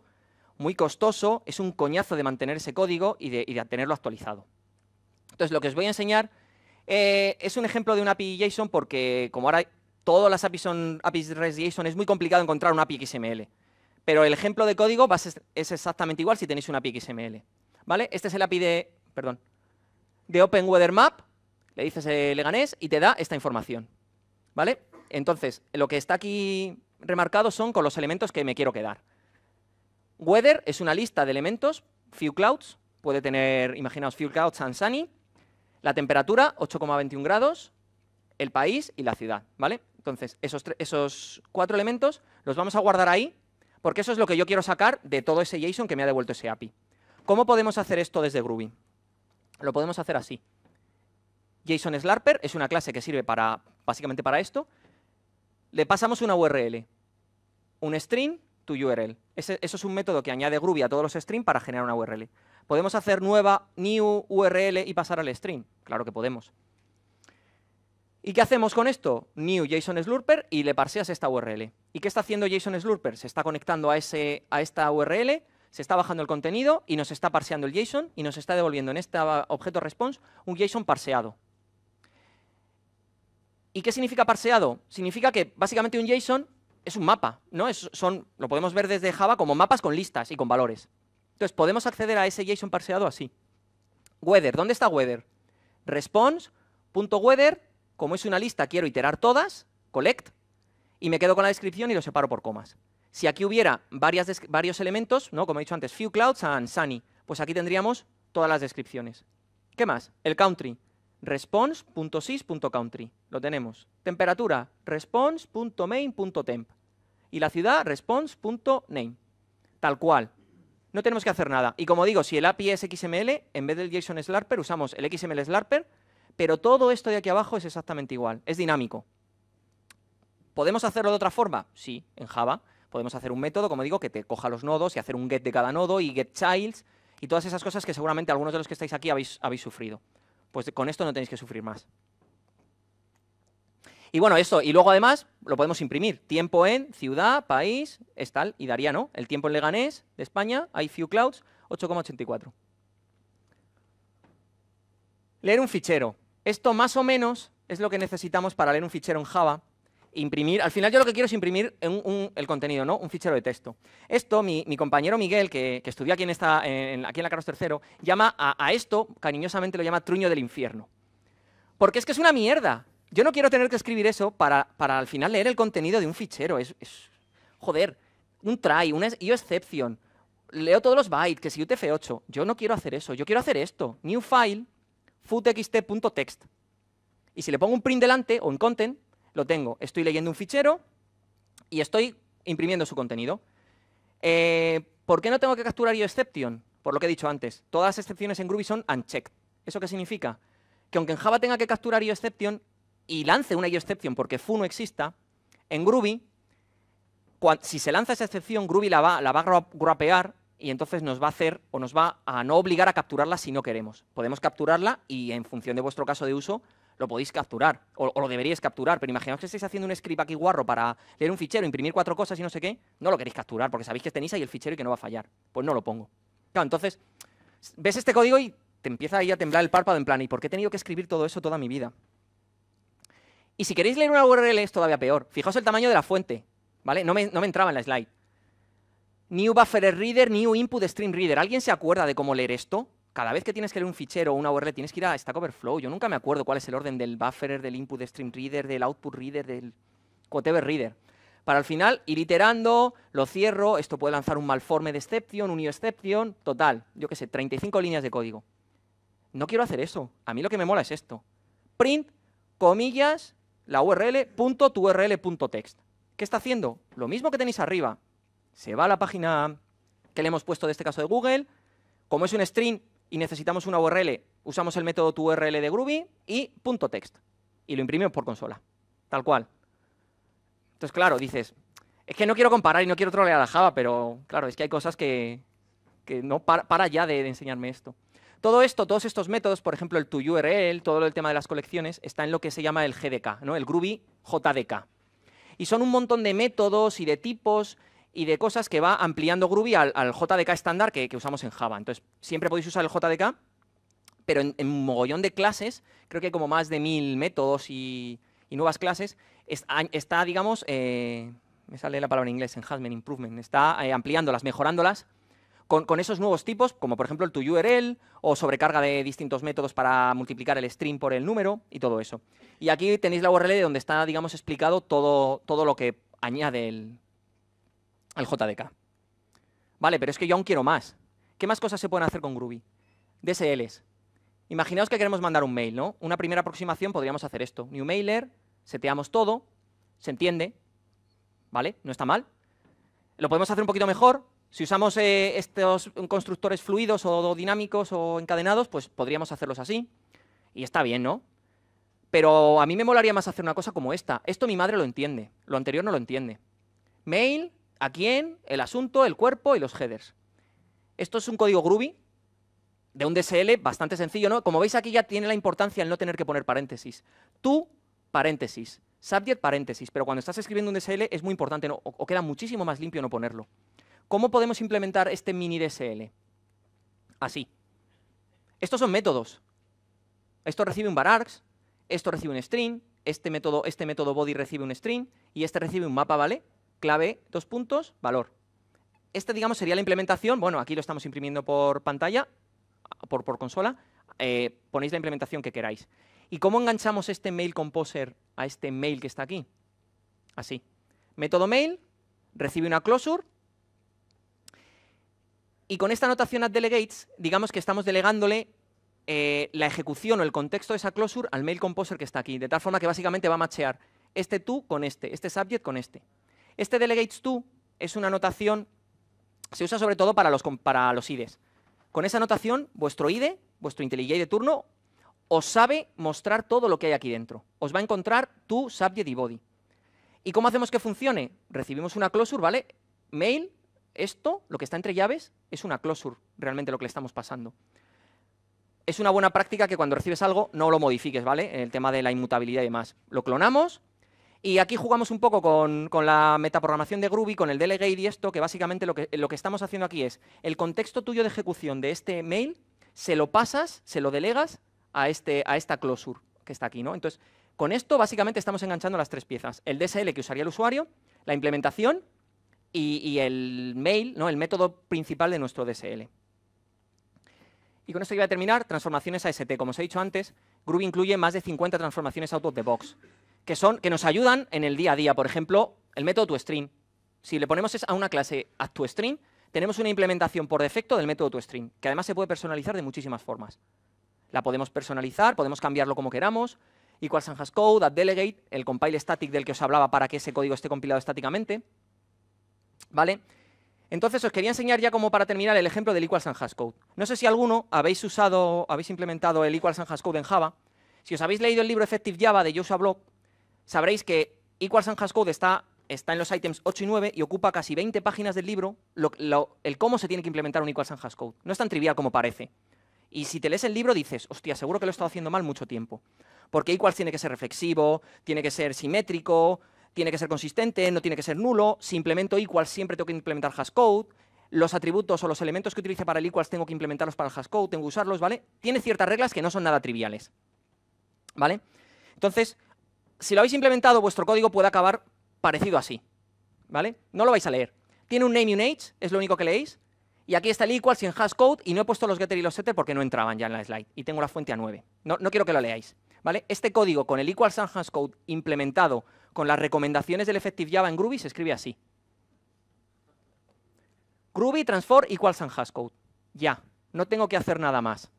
muy costoso, es un coñazo de mantener ese código y de, tenerlo actualizado. Entonces, lo que os voy a enseñar eh, es un ejemplo de una API JSON porque como ahora todas las APIs son APIs JSON, es muy complicado encontrar una API XML. Pero el ejemplo de código es exactamente igual si tenéis una API XML. ¿Vale? Este es el API de, perdón, de Open Weather Map, le dices el leganés y te da esta información. ¿Vale? Entonces, lo que está aquí remarcado son con los elementos que me quiero quedar. Weather es una lista de elementos, few clouds, puede tener, imaginaos, few clouds and sunny. La temperatura, 8,21 grados, el país y la ciudad, ¿vale? Entonces, esos, cuatro elementos los vamos a guardar ahí, porque eso es lo que yo quiero sacar de todo ese JSON que me ha devuelto ese API. ¿Cómo podemos hacer esto desde Groovy? Lo podemos hacer así. JSON Slarper es una clase que sirve para básicamente para esto, le pasamos una URL, un string, to URL. eso es un método que añade Groovy a todos los strings para generar una URL. ¿Podemos hacer nueva, new URL y pasar al string? Claro que podemos. ¿Y qué hacemos con esto? New JSON Slurper y le parseas esta URL. ¿Y qué está haciendo JSON Slurper? Se está conectando a, ese, a esta URL, se está bajando el contenido y nos está parseando el JSON y nos está devolviendo en este objeto response un JSON parseado. ¿Y qué significa parseado? Significa que básicamente un JSON es un mapa, ¿no? son, lo podemos ver desde Java como mapas con listas y con valores. Entonces, podemos acceder a ese JSON parseado así. Weather, ¿dónde está weather? Response.weather, como es una lista, quiero iterar todas, collect, y me quedo con la descripción y lo separo por comas. Si aquí hubiera varios elementos, ¿no? como he dicho antes, few clouds and sunny, pues aquí tendríamos todas las descripciones. ¿Qué más? El country response.sys.country. Lo tenemos. Temperatura, response.main.temp. Y la ciudad, response.name. Tal cual. No tenemos que hacer nada. Y como digo, si el API es XML, en vez del JSON usamos el XML pero todo esto de aquí abajo es exactamente igual. Es dinámico. ¿Podemos hacerlo de otra forma? Sí, en Java. Podemos hacer un método, como digo, que te coja los nodos y hacer un get de cada nodo y get childs y todas esas cosas que seguramente algunos de los que estáis aquí habéis, habéis sufrido pues con esto no tenéis que sufrir más. Y bueno, esto Y luego además lo podemos imprimir. Tiempo en ciudad, país, es tal, y daría, ¿no? El tiempo en Leganés, de España, hay few clouds, 8,84. Leer un fichero. Esto más o menos es lo que necesitamos para leer un fichero en Java imprimir, al final yo lo que quiero es imprimir el contenido, ¿no? un fichero de texto. Esto, mi, compañero Miguel, que, que estudió aquí en, aquí en la Carlos III, llama a, esto, cariñosamente lo llama truño del infierno. Porque es que es una mierda. Yo no quiero tener que escribir eso para, para al final leer el contenido de un fichero. Es, joder, un try, un excepción exception. Leo todos los bytes, que si UTF-8. Yo no quiero hacer eso, yo quiero hacer esto. New file, footxt.text. Y si le pongo un print delante o un content, lo tengo. Estoy leyendo un fichero y estoy imprimiendo su contenido. Eh, ¿Por qué no tengo que capturar yo exception? Por lo que he dicho antes, todas las excepciones en Groovy son unchecked. ¿Eso qué significa? Que aunque en Java tenga que capturar yo exception y lance una yo exception porque foo no exista, en Groovy, si se lanza esa excepción, Groovy la va, la va a grapear y entonces nos va a hacer o nos va a no obligar a capturarla si no queremos. Podemos capturarla y en función de vuestro caso de uso lo podéis capturar o, lo deberíais capturar. Pero imaginaos que estáis haciendo un script aquí guarro para leer un fichero, imprimir cuatro cosas y no sé qué. No lo queréis capturar porque sabéis que tenéis ahí el fichero y que no va a fallar. Pues no lo pongo. entonces ves este código y te empieza ahí a temblar el párpado en plan, ¿y por qué he tenido que escribir todo eso toda mi vida? Y si queréis leer una URL es todavía peor. Fijaos el tamaño de la fuente, ¿vale? No me, entraba en la slide. New Buffer Reader, New Input Stream Reader. ¿Alguien se acuerda de cómo leer esto? cada vez que tienes que leer un fichero o una URL, tienes que ir a Stack Overflow. Yo nunca me acuerdo cuál es el orden del buffer, del input stream reader, del output reader, del whatever reader. Para el final ir iterando, lo cierro, esto puede lanzar un malforme de exception, un io exception, total, yo qué sé, 35 líneas de código. No quiero hacer eso. A mí lo que me mola es esto. Print, comillas, la URL, punto, tu URL, punto text. ¿Qué está haciendo? Lo mismo que tenéis arriba. Se va a la página que le hemos puesto de este caso de Google. Como es un string, y necesitamos una URL, usamos el método tu de Groovy y punto .text y lo imprimimos por consola, tal cual. Entonces, claro, dices, es que no quiero comparar y no quiero trolear a Java, pero claro, es que hay cosas que, no para, ya de, enseñarme esto. Todo esto, todos estos métodos, por ejemplo, el toURL, todo el tema de las colecciones, está en lo que se llama el GDK, ¿no? el Groovy JDK. Y son un montón de métodos y de tipos y de cosas que va ampliando Groovy al, JDK estándar que, usamos en Java. Entonces, siempre podéis usar el JDK, pero en, un mogollón de clases, creo que hay como más de mil métodos y, nuevas clases, está, digamos, eh, me sale la palabra en inglés, enhancement, improvement, está eh, ampliándolas, mejorándolas con, esos nuevos tipos, como por ejemplo el URL, o sobrecarga de distintos métodos para multiplicar el string por el número y todo eso. Y aquí tenéis la URL donde está, digamos, explicado todo, todo lo que añade el, al JDK. Vale, pero es que yo aún quiero más. ¿Qué más cosas se pueden hacer con Groovy? DSLs. Imaginaos que queremos mandar un mail, ¿no? Una primera aproximación podríamos hacer esto. New mailer, seteamos todo, se entiende, ¿vale? No está mal. Lo podemos hacer un poquito mejor. Si usamos eh, estos constructores fluidos o dinámicos o encadenados, pues podríamos hacerlos así. Y está bien, ¿no? Pero a mí me molaría más hacer una cosa como esta. Esto mi madre lo entiende, lo anterior no lo entiende. Mail, a quién, el asunto, el cuerpo y los headers. Esto es un código Groovy de un DSL bastante sencillo, ¿no? Como veis aquí ya tiene la importancia el no tener que poner paréntesis. Tú, paréntesis. Subject, paréntesis. Pero cuando estás escribiendo un DSL es muy importante, o, queda muchísimo más limpio no ponerlo. ¿Cómo podemos implementar este mini DSL? Así. Estos son métodos. Esto recibe un varargs, esto recibe un string, este método, este método body recibe un string y este recibe un mapa, ¿vale? clave, dos puntos, valor. Este, digamos, sería la implementación. Bueno, aquí lo estamos imprimiendo por pantalla, por, consola. Eh, ponéis la implementación que queráis. ¿Y cómo enganchamos este mail composer a este mail que está aquí? Así. Método mail, recibe una closure. Y con esta anotación at delegates, digamos que estamos delegándole eh, la ejecución o el contexto de esa closure al mail composer que está aquí. De tal forma que básicamente va a machear este tú con este, este subject con este. Este delegates to es una anotación, se usa sobre todo para los, para los IDEs. Con esa anotación, vuestro IDE, vuestro IntelliJ de turno, os sabe mostrar todo lo que hay aquí dentro. Os va a encontrar tu subject y body. ¿Y cómo hacemos que funcione? Recibimos una closure, ¿vale? Mail, esto, lo que está entre llaves, es una closure, realmente lo que le estamos pasando. Es una buena práctica que cuando recibes algo no lo modifiques, ¿vale? El tema de la inmutabilidad y demás. Lo clonamos, y aquí jugamos un poco con, la metaprogramación de Groovy, con el delegate y esto, que básicamente lo que, lo que estamos haciendo aquí es el contexto tuyo de ejecución de este mail, se lo pasas, se lo delegas a, este, a esta closure que está aquí. ¿no? Entonces, con esto básicamente estamos enganchando las tres piezas. El DSL que usaría el usuario, la implementación y, el mail, ¿no? el método principal de nuestro DSL. Y con esto iba a terminar, transformaciones AST. Como os he dicho antes, Groovy incluye más de 50 transformaciones out de the box que, son, que nos ayudan en el día a día. Por ejemplo, el método toString. Si le ponemos a una clase a toString, tenemos una implementación por defecto del método toString, que además se puede personalizar de muchísimas formas. La podemos personalizar, podemos cambiarlo como queramos, equals and has code, delegate, el compile static del que os hablaba para que ese código esté compilado estáticamente. ¿Vale? Entonces os quería enseñar ya como para terminar el ejemplo del equals and code. No sé si alguno habéis usado, habéis implementado el equals and en Java. Si os habéis leído el libro Effective Java de Joshua Block, sabréis que Equals and Hashcode está, está en los ítems 8 y 9 y ocupa casi 20 páginas del libro el cómo se tiene que implementar un Equals and Hashcode. No es tan trivial como parece. Y si te lees el libro dices, hostia, seguro que lo he estado haciendo mal mucho tiempo. Porque Equals tiene que ser reflexivo, tiene que ser simétrico, tiene que ser consistente, no tiene que ser nulo. Si implemento Equals siempre tengo que implementar Hashcode. Los atributos o los elementos que utilice para el Equals tengo que implementarlos para el Hashcode, tengo que usarlos, ¿vale? Tiene ciertas reglas que no son nada triviales. ¿Vale? Entonces, si lo habéis implementado, vuestro código puede acabar parecido así. ¿Vale? No lo vais a leer. Tiene un name y un age, es lo único que leéis. Y aquí está el equal sin hash code y no he puesto los getter y los setter porque no entraban ya en la slide. Y tengo la fuente a 9. No, no quiero que lo leáis. ¿vale? Este código con el equals and hash code implementado con las recomendaciones del Effective Java en Groovy se escribe así. Groovy transform equals and hash code. Ya, no tengo que hacer nada más.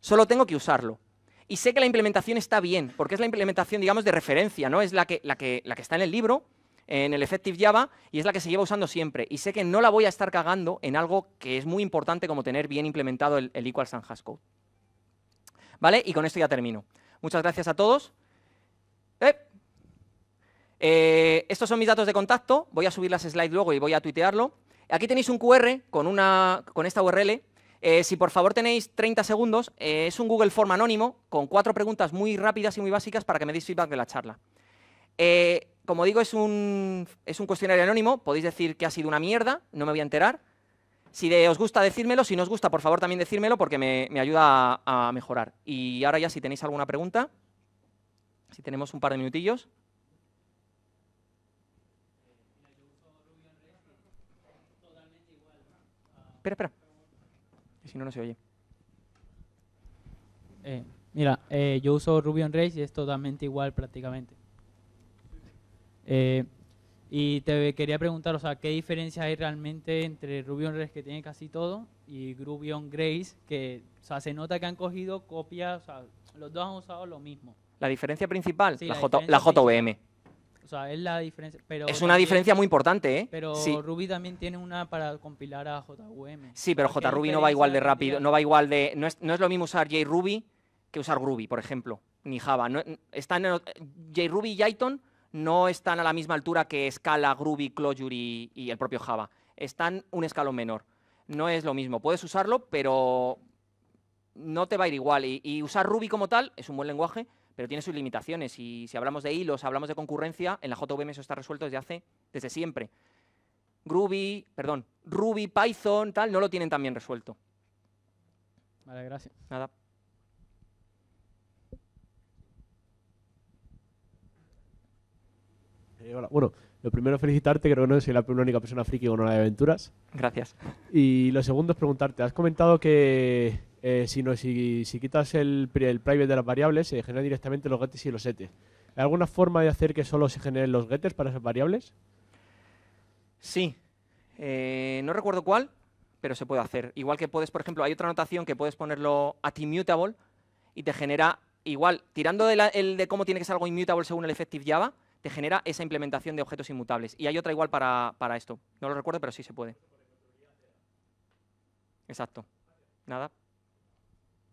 Solo tengo que usarlo. Y sé que la implementación está bien, porque es la implementación, digamos, de referencia, ¿no? Es la que, la que, la que está en el libro, en el Effective Java, y es la que se lleva usando siempre. Y sé que no la voy a estar cagando en algo que es muy importante como tener bien implementado el, Equal equals and Code, ¿Vale? Y con esto ya termino. Muchas gracias a todos. ¡Eh! Eh, estos son mis datos de contacto. Voy a subir las slides luego y voy a tuitearlo. Aquí tenéis un QR con, una, con esta URL eh, si por favor tenéis 30 segundos, eh, es un Google Form anónimo con cuatro preguntas muy rápidas y muy básicas para que me deis feedback de la charla. Eh, como digo, es un, es un cuestionario anónimo, podéis decir que ha sido una mierda, no me voy a enterar. Si os gusta, decírmelo. Si no os gusta, por favor, también decírmelo porque me, ayuda a, a mejorar. Y ahora ya, si tenéis alguna pregunta, si tenemos un par de minutillos. Espera, espera no, se oye. Eh, mira, eh, yo uso Ruby on y es totalmente igual prácticamente. Eh, y te quería preguntar, o sea, ¿qué diferencia hay realmente entre Ruby on que tiene casi todo, y Ruby on Grace, que o sea, se nota que han cogido copias, o sea, los dos han usado lo mismo? La diferencia principal, sí, la, la JVM es la Pero es una diferencia muy importante, ¿eh? Pero Ruby también tiene una para compilar a JVM. Sí, pero JRuby no va igual de rápido, no va igual de. No es, no es lo mismo usar JRuby que usar Ruby, por ejemplo, ni Java. No, están JRuby y Jython no están a la misma altura que Scala, Groovy, Clojure y, el propio Java. Están un escalón menor. No es lo mismo. Puedes usarlo, pero no te va a ir igual. Y, y usar Ruby como tal es un buen lenguaje, pero tiene sus limitaciones. Y si hablamos de hilos, hablamos de concurrencia, en la JVM eso está resuelto desde hace, desde siempre. Ruby, perdón, Ruby, Python, tal, no lo tienen también resuelto. Vale, gracias. Nada. Eh, bueno, lo primero felicitarte, creo que no soy la única persona friki con una de aventuras. Gracias. Y lo segundo es preguntarte, has comentado que eh, sino si, quitas el, el, private de las variables, se generan directamente los getters y los setters. ¿Hay alguna forma de hacer que solo se generen los getters para esas variables? Sí. Eh, no recuerdo cuál, pero se puede hacer. Igual que puedes, por ejemplo, hay otra anotación que puedes ponerlo at immutable y te genera, igual, tirando de, el de cómo tiene que ser algo immutable según el Effective Java, te genera esa implementación de objetos inmutables. Y hay otra igual para, para esto. No lo recuerdo, pero sí se puede. Exacto. Nada.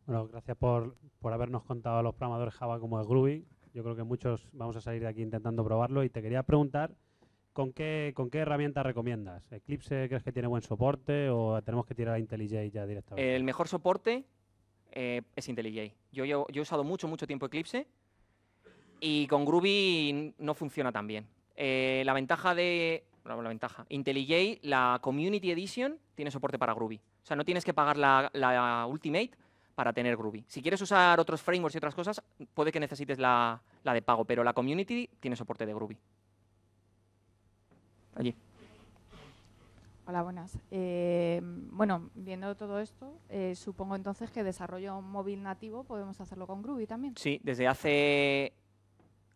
Bueno, gracias por, por habernos contado a los programadores Java como es Groovy. Yo creo que muchos vamos a salir de aquí intentando probarlo y te quería preguntar con qué, con qué herramienta recomiendas. ¿Eclipse crees que tiene buen soporte o tenemos que tirar a IntelliJ ya directamente? El mejor soporte eh, es IntelliJ. Yo, he usado mucho, mucho tiempo Eclipse y con Groovy no funciona tan bien. Eh, la ventaja de... la ventaja. IntelliJ, la Community Edition, tiene soporte para Groovy. O sea, no tienes que pagar la, la Ultimate para tener Groovy. Si quieres usar otros frameworks y otras cosas, puede que necesites la, de pago, pero la community tiene soporte de Groovy. Allí. Hola, buenas. Eh, bueno, viendo todo esto, eh, supongo entonces que desarrollo móvil nativo podemos hacerlo con Groovy también. Sí, desde hace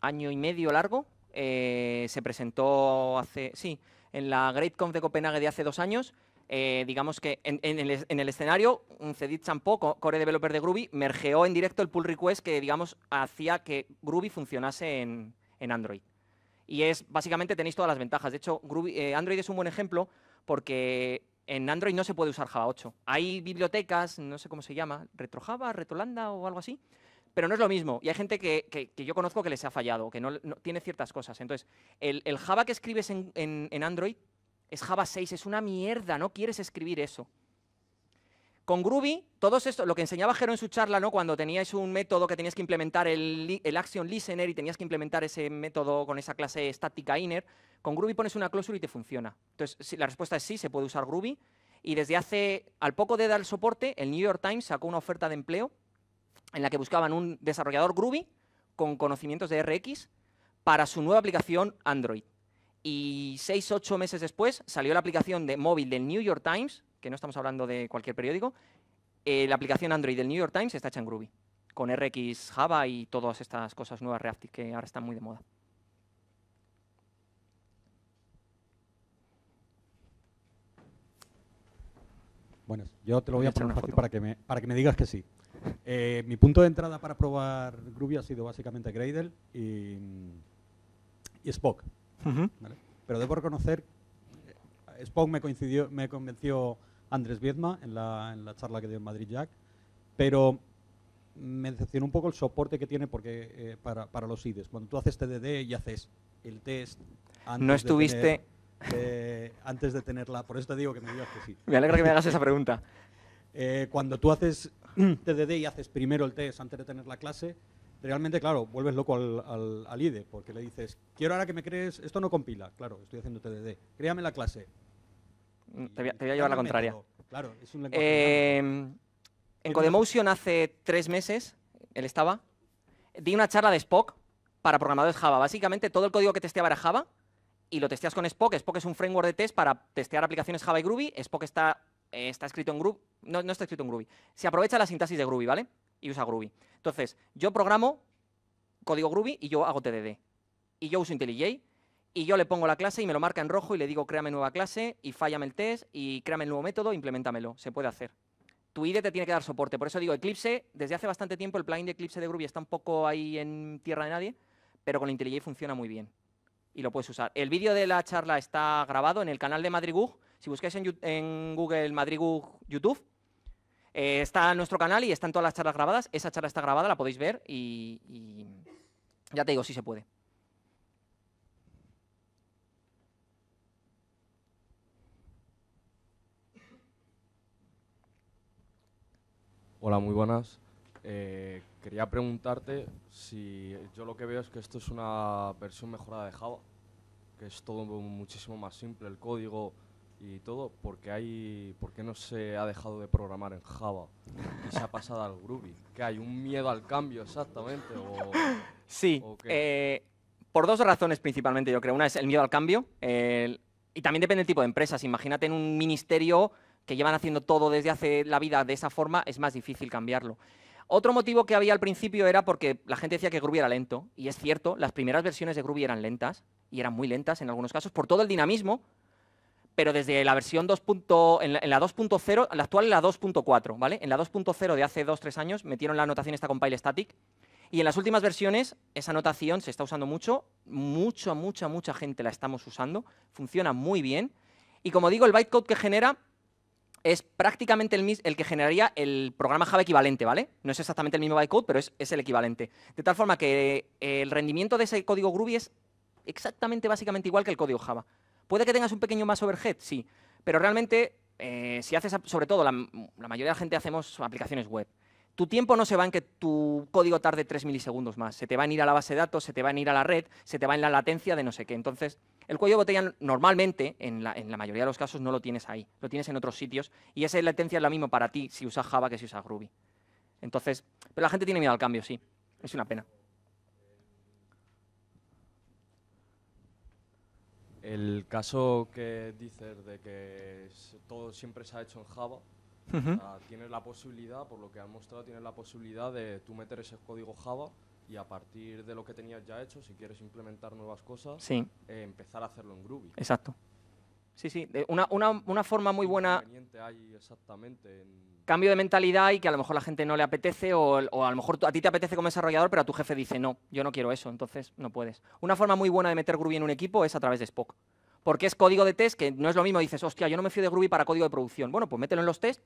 año y medio largo eh, se presentó hace, sí, en la Great Conf de Copenhague de hace dos años eh, digamos que en, el, escenario un escenario, Cedit Champo, core developer de Groovy, mergeó en directo el pull request que, digamos, hacía que Groovy funcionase en, Android. Y es, básicamente, tenéis todas las ventajas. De hecho, eh, Android es un buen ejemplo porque en Android no se puede usar Java 8. Hay bibliotecas, no sé cómo se llama, RetroJava, RetroLanda o algo así, pero no es lo mismo. Y hay gente que, yo conozco que les ha fallado, que no, tiene ciertas cosas. Entonces, el, Java que escribes en, en, Android es Java 6, es una mierda, no quieres escribir eso. Con Groovy, todo esto, lo que enseñaba Jero en su charla, ¿no? cuando tenías un método que tenías que implementar el, el action listener y tenías que implementar ese método con esa clase estática inner, con Groovy pones una closure y te funciona. Entonces, la respuesta es sí, se puede usar Groovy. Y desde hace, al poco de dar soporte, el New York Times sacó una oferta de empleo en la que buscaban un desarrollador Groovy con conocimientos de RX para su nueva aplicación Android. Y seis, ocho meses después salió la aplicación de móvil del New York Times, que no estamos hablando de cualquier periódico, eh, la aplicación Android del New York Times está hecha en Groovy, con RX Java y todas estas cosas nuevas React que ahora están muy de moda. Bueno, yo te lo voy, a, poner fácil para que, me, para que me digas que sí. Eh, mi punto de entrada para probar Groovy ha sido básicamente Gradle y mm, Spock. Pero debo reconocer, eh, Spock me, coincidió, me convenció Andrés Viedma en la, en la charla que dio en Madrid Jack, pero me decepcionó un poco el soporte que tiene porque eh, para, para, los IDES. Cuando tú haces TDD y haces el test antes no estuviste de tener, eh, antes de tenerla, por eso te digo que me digas que sí. Me alegra que me hagas esa pregunta. Eh, cuando tú haces TDD y haces primero el test antes de tener la clase, realmente, claro, vuelves loco al, al, IDE, porque le dices, quiero ahora que me crees, esto no compila, claro, estoy haciendo TDD, créame la clase. Mm, te voy a, llevar la contraria. Claro, em, en Codemotion hace tres meses, él estaba, di una charla de Spock para programadores Java. Básicamente todo el código que testeaba era Java y lo testeas con Spock. Spock es un framework de test para testear aplicaciones Java y Groovy. Spock está, eh, está escrito en Groovy, no, no está escrito en Groovy. Se aprovecha la sintaxis de Groovy, ¿vale? y usa Groovy. Entonces, yo programo código Groovy y yo hago TDD. Y yo uso IntelliJ y yo le pongo la clase y me lo marca en rojo y le digo créame nueva clase y fállame el test y créame el nuevo método, implementámelo Se puede hacer. Tu IDE te tiene que dar soporte. Por eso digo, Eclipse, desde hace bastante tiempo el plugin de Eclipse de Groovy está un poco ahí en tierra de nadie, pero con IntelliJ funciona muy bien y lo puedes usar. El vídeo de la charla está grabado en el canal de Madrigug. Si buscáis en, Google Madrigug YouTube, eh, está en nuestro canal y están todas las charlas grabadas. Esa charla está grabada, la podéis ver y, ya te digo si se puede. Hola, muy buenas. Eh, quería preguntarte si yo lo que veo es que esto es una versión mejorada de Java, que es todo muchísimo más simple, el código y todo, porque hay, porque no se ha dejado de programar en Java y se ha pasado al Groovy? ¿Que hay un miedo al cambio exactamente? sí, eh, por dos razones principalmente yo creo. Una es el miedo al cambio y también depende del tipo de empresas. Imagínate en un ministerio que llevan haciendo todo desde hace la vida de esa forma, es más difícil cambiarlo. Otro motivo que había al principio era porque la gente decía que Groovy era lento, y es cierto, las primeras versiones de Groovy eran lentas, y eran muy lentas en algunos casos, por todo el dinamismo pero desde la versión 2. en la, 2.0, la actual es la 2.4, ¿vale? En la 2.0 de hace 2-3 años metieron la anotación esta compile static y en las últimas versiones esa anotación se está usando mucho, mucha, mucha, mucha gente la estamos usando, funciona muy bien y como digo, el bytecode que genera es prácticamente el, el que generaría el programa Java equivalente, ¿vale? No es exactamente el mismo bytecode, pero es, es el equivalente. De tal forma que eh, el rendimiento de ese código Groovy es exactamente, básicamente igual que el código Java. Puede que tengas un pequeño más overhead, sí, pero realmente, eh, si haces, sobre todo, la, mayoría de la gente hacemos aplicaciones web. Tu tiempo no se va en que tu código tarde 3 milisegundos más. Se te va a ir a la base de datos, se te va a ir a la red, se te va en la latencia de no sé qué. Entonces, el cuello de botella normalmente, en la, mayoría de los casos, no lo tienes ahí. Lo tienes en otros sitios y esa latencia es la misma para ti si usas Java que si usas Ruby. Entonces, pero la gente tiene miedo al cambio, sí. Es una pena. El caso que dices de que todo siempre se ha hecho en Java, tienes la posibilidad, por lo que han mostrado, tienes la posibilidad de tú meter ese código Java y a partir de lo que tenías ya hecho, si quieres implementar nuevas cosas, eh, empezar a hacerlo en Groovy. Exacto. Sí, sí, una, una, una forma muy buena... Cambio de mentalidad y que a lo mejor la gente no le apetece o, a lo mejor a ti te apetece como desarrollador, pero a tu jefe dice, no, yo no quiero eso, entonces no puedes. Una forma muy buena de meter Groovy en un equipo es a través de Spock. Porque es código de test, que no es lo mismo, dices, hostia, yo no me fío de Groovy para código de producción. Bueno, pues mételo en los test,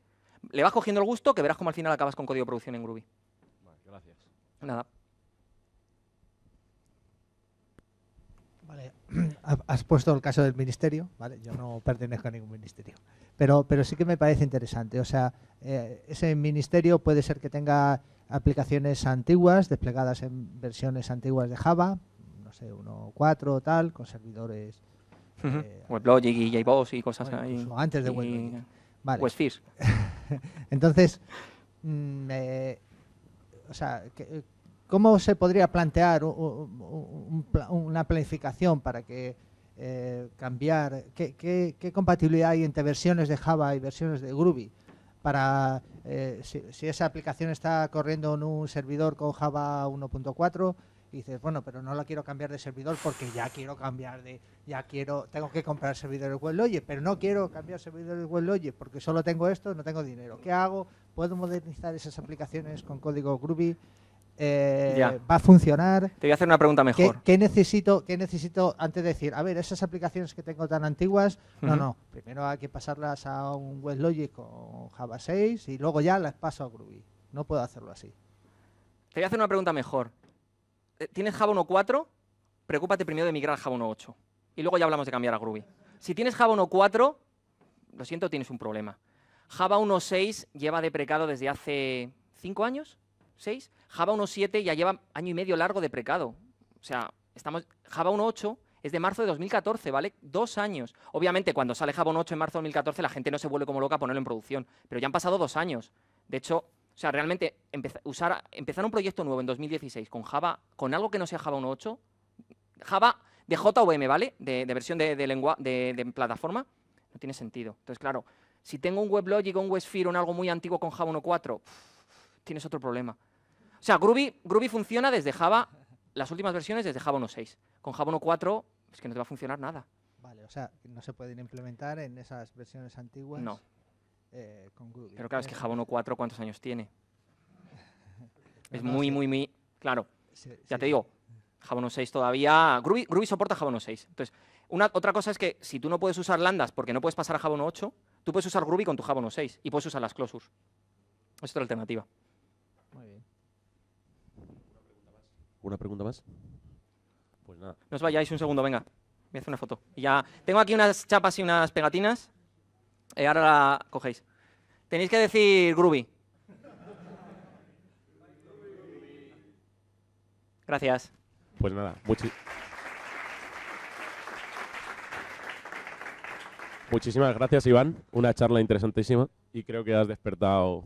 le vas cogiendo el gusto, que verás cómo al final acabas con código de producción en Groovy. Vale, gracias. Nada. Vale. Has puesto el caso del ministerio, ¿vale? Yo no pertenezco a ningún ministerio, pero, pero sí que me parece interesante. O sea, eh, ese ministerio puede ser que tenga aplicaciones antiguas, desplegadas en versiones antiguas de Java, no sé, 1.4 o tal, con servidores... Eh, Weblogic y JBoss y cosas así. Antes de Weblogic. Entonces, mm, o sea, que. ¿Cómo se podría plantear una planificación para que eh, cambiar? ¿Qué, compatibilidad hay entre versiones de Java y versiones de Groovy? Para eh, si, esa aplicación está corriendo en un servidor con Java 1.4 y dices, bueno, pero no la quiero cambiar de servidor porque ya quiero cambiar de, ya quiero, tengo que comprar servidores WebLogic, pero no quiero cambiar servidores WebLogic porque solo tengo esto, no tengo dinero. ¿Qué hago? ¿Puedo modernizar esas aplicaciones con código Groovy? Eh, va a funcionar. Te voy a hacer una pregunta mejor. ¿Qué, necesito, qué necesito antes de decir? A ver, esas aplicaciones que tengo tan antiguas, no, no. Primero hay que pasarlas a un WebLogic o Java 6 y luego ya las paso a Groovy. No puedo hacerlo así. Te voy a hacer una pregunta mejor. Eh, ¿Tienes Java 1.4? Preocúpate primero de migrar a Java 1.8. Y luego ya hablamos de cambiar a Groovy. Si tienes Java 1.4, lo siento, tienes un problema. Java 1.6 lleva deprecado desde hace cinco años, Java 1.7 ya lleva año y medio largo de precado. O sea, estamos, Java 1.8 es de marzo de 2014, ¿vale? Dos años. Obviamente, cuando sale Java 1.8 en marzo de 2014, la gente no se vuelve como loca a ponerlo en producción, pero ya han pasado dos años. De hecho, o sea, realmente empezar, usar, empezar un proyecto nuevo en 2016 con Java, con algo que no sea Java 1.8, Java de JVM, ¿vale? De, versión de, lengua, de, plataforma, no tiene sentido. Entonces, claro, si tengo un WebLogic, un WebSphere, o algo muy antiguo con Java 1.4, tienes otro problema. O sea, Groovy, funciona desde Java, las últimas versiones desde Java 1.6. Con Java 1.4 es que no te va a funcionar nada. Vale, o sea, no se pueden implementar en esas versiones antiguas. No. Eh, con Pero claro, es que Java 4, ¿cuántos años tiene? es muy, muy, muy... Claro, ya te digo, Java 1.6 todavía... Groovy, soporta Java 1.6. Entonces, una, otra cosa es que si tú no puedes usar Landas porque no puedes pasar a Java 1.8, tú puedes usar Groovy con tu Java 1.6 y puedes usar las closures. Es otra alternativa. ¿Alguna pregunta más? Pues nada. No os vayáis un segundo, venga. Voy a hacer una foto. ya tengo aquí unas chapas y unas pegatinas. y eh, ahora la cogéis. Tenéis que decir Groovy. Gracias. Pues nada, muchísimas gracias, Iván. Una charla interesantísima y creo que has despertado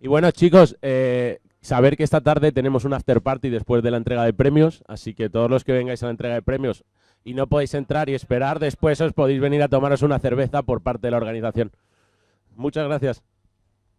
Y bueno, chicos, eh, saber que esta tarde tenemos un after party después de la entrega de premios, así que todos los que vengáis a la entrega de premios y no podéis entrar y esperar, después os podéis venir a tomaros una cerveza por parte de la organización. Muchas gracias.